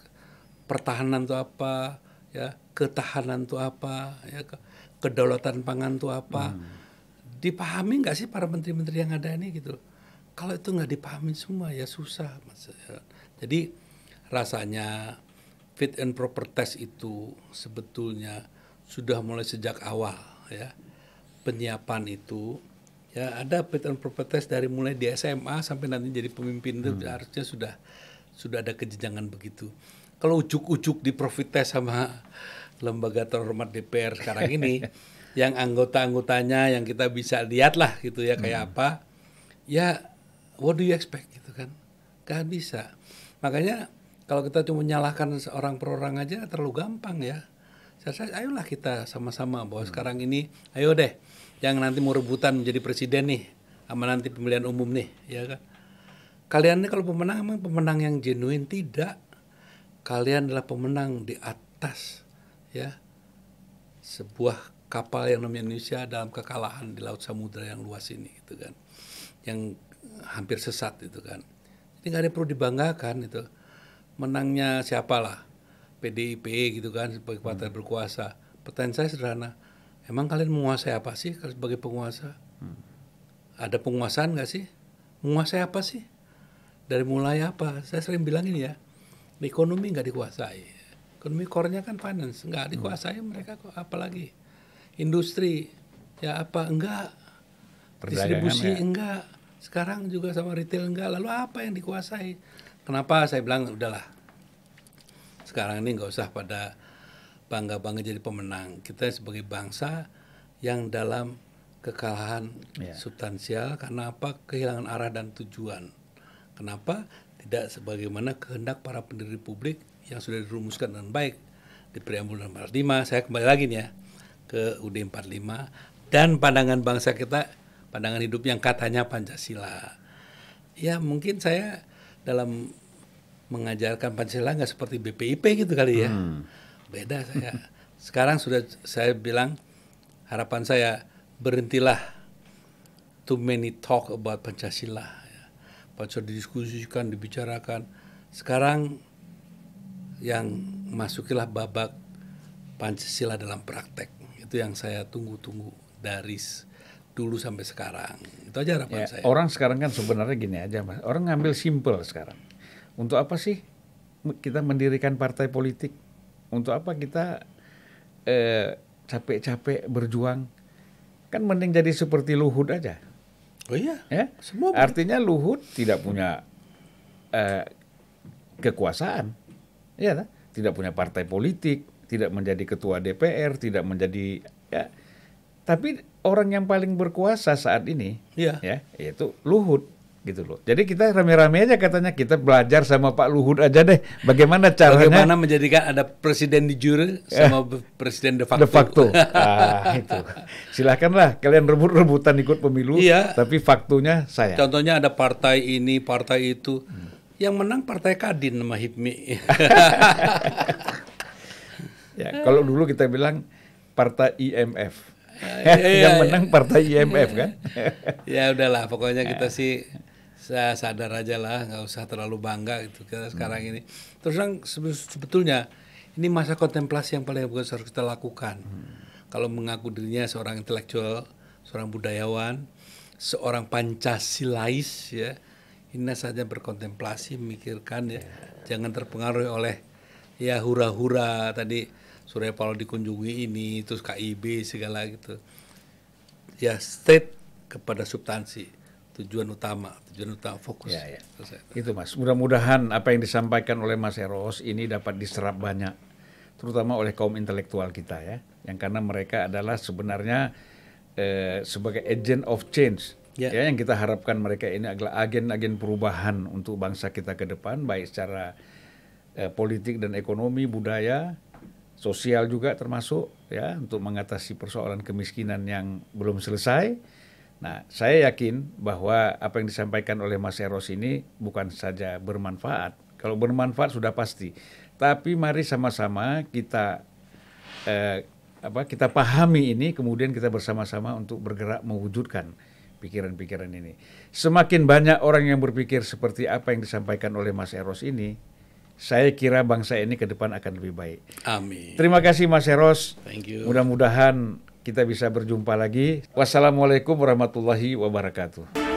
pertahanan itu apa, ya ketahanan itu apa, ya kedaulatan pangan itu apa. Hmm dipahami nggak sih para menteri-menteri yang ada ini gitu kalau itu nggak dipahami semua ya susah mas jadi rasanya fit and proper test itu sebetulnya sudah mulai sejak awal ya penyiapan itu ya ada fit and proper test dari mulai di SMA sampai nanti jadi pemimpin itu hmm. harusnya sudah sudah ada kejenjangan begitu kalau ujuk-ujuk di profit test sama lembaga terhormat DPR sekarang ini yang anggota-anggotanya yang kita bisa lihat lah gitu ya kayak hmm. apa ya what do you expect gitu kan gak bisa makanya kalau kita cuma menyalahkan seorang per orang aja terlalu gampang ya saya, saya ayolah kita sama-sama bahwa hmm. sekarang ini ayo deh yang nanti mau rebutan menjadi presiden nih sama nanti pemilihan umum nih ya kan kalian ini kalau pemenang emang pemenang yang genuine tidak kalian adalah pemenang di atas ya sebuah kapal yang namanya Indonesia dalam kekalahan di Laut samudera yang luas ini gitu kan yang hampir sesat itu kan jadi nggak ada yang perlu dibanggakan itu menangnya siapalah PDIP gitu kan sebagai partai hmm. berkuasa pertanyaan saya sederhana emang kalian menguasai apa sih sebagai penguasa hmm. ada penguasaan nggak sih menguasai apa sih dari mulai apa saya sering bilang ini ya ekonomi nggak dikuasai ekonomi core kan finance nggak hmm. dikuasai hmm. mereka kok apalagi industri ya apa enggak distribusi ya. enggak sekarang juga sama retail enggak lalu apa yang dikuasai kenapa saya bilang udahlah sekarang ini nggak usah pada bangga bangga jadi pemenang kita sebagai bangsa yang dalam kekalahan yeah. substansial karena apa kehilangan arah dan tujuan kenapa tidak sebagaimana kehendak para pendiri publik yang sudah dirumuskan dengan baik di preambul dan 45 saya kembali lagi nih ya ke UD 45 dan pandangan bangsa kita pandangan hidup yang katanya Pancasila. Ya mungkin saya dalam mengajarkan Pancasila nggak seperti BPIP gitu kali ya. Hmm. Beda saya. Sekarang sudah saya bilang harapan saya berhentilah too many talk about Pancasila. Pancasila didiskusikan, dibicarakan. Sekarang yang masukilah babak Pancasila dalam praktek itu yang saya tunggu-tunggu dari dulu sampai sekarang itu aja harapan ya, saya orang sekarang kan sebenarnya gini aja mas orang ngambil simple sekarang untuk apa sih kita mendirikan partai politik untuk apa kita eh, capek-capek berjuang kan mending jadi seperti Luhut aja Oh iya. Ya? Semua Artinya Luhut tidak punya eh, kekuasaan. Ya, tidak punya partai politik tidak menjadi ketua DPR, tidak menjadi ya tapi orang yang paling berkuasa saat ini ya, ya yaitu Luhut gitu loh. Jadi kita rame-rame aja katanya kita belajar sama Pak Luhut aja deh bagaimana caranya bagaimana menjadikan ada presiden di jure sama eh, presiden de facto. De facto. ah, itu. Silakanlah kalian rebut-rebutan ikut pemilu iya. tapi faktunya saya. Contohnya ada partai ini, partai itu. Hmm. Yang menang partai Kadin sama Hipmi. Ya, eh. kalau dulu kita bilang partai IMF. Ah, ya, yang iya. menang partai IMF kan? ya udahlah, pokoknya kita ya. sih saya sadar aja lah, nggak usah terlalu bangga gitu kita hmm. sekarang ini. Terus yang sebetulnya ini masa kontemplasi yang paling bagus harus kita lakukan. Hmm. Kalau mengaku dirinya seorang intelektual, seorang budayawan, seorang Pancasilais ya, ini saja berkontemplasi, memikirkan ya, ya. jangan terpengaruh oleh ya hura-hura tadi Surya Paloh dikunjungi ini, terus KIB segala gitu. Ya state kepada substansi tujuan utama, tujuan utama fokus. Ya, ya. Itu mas. Mudah-mudahan apa yang disampaikan oleh Mas Eros ini dapat diserap banyak, terutama oleh kaum intelektual kita ya, yang karena mereka adalah sebenarnya eh, sebagai agent of change. Ya. ya, yang kita harapkan mereka ini adalah agen-agen perubahan untuk bangsa kita ke depan, baik secara eh, politik dan ekonomi, budaya, sosial juga termasuk ya untuk mengatasi persoalan kemiskinan yang belum selesai. Nah, saya yakin bahwa apa yang disampaikan oleh Mas Eros ini bukan saja bermanfaat. Kalau bermanfaat sudah pasti. Tapi mari sama-sama kita eh, apa kita pahami ini kemudian kita bersama-sama untuk bergerak mewujudkan pikiran-pikiran ini. Semakin banyak orang yang berpikir seperti apa yang disampaikan oleh Mas Eros ini, saya kira bangsa ini ke depan akan lebih baik. Amin. Terima kasih Mas Eros. Thank you. Mudah-mudahan kita bisa berjumpa lagi. Wassalamualaikum warahmatullahi wabarakatuh.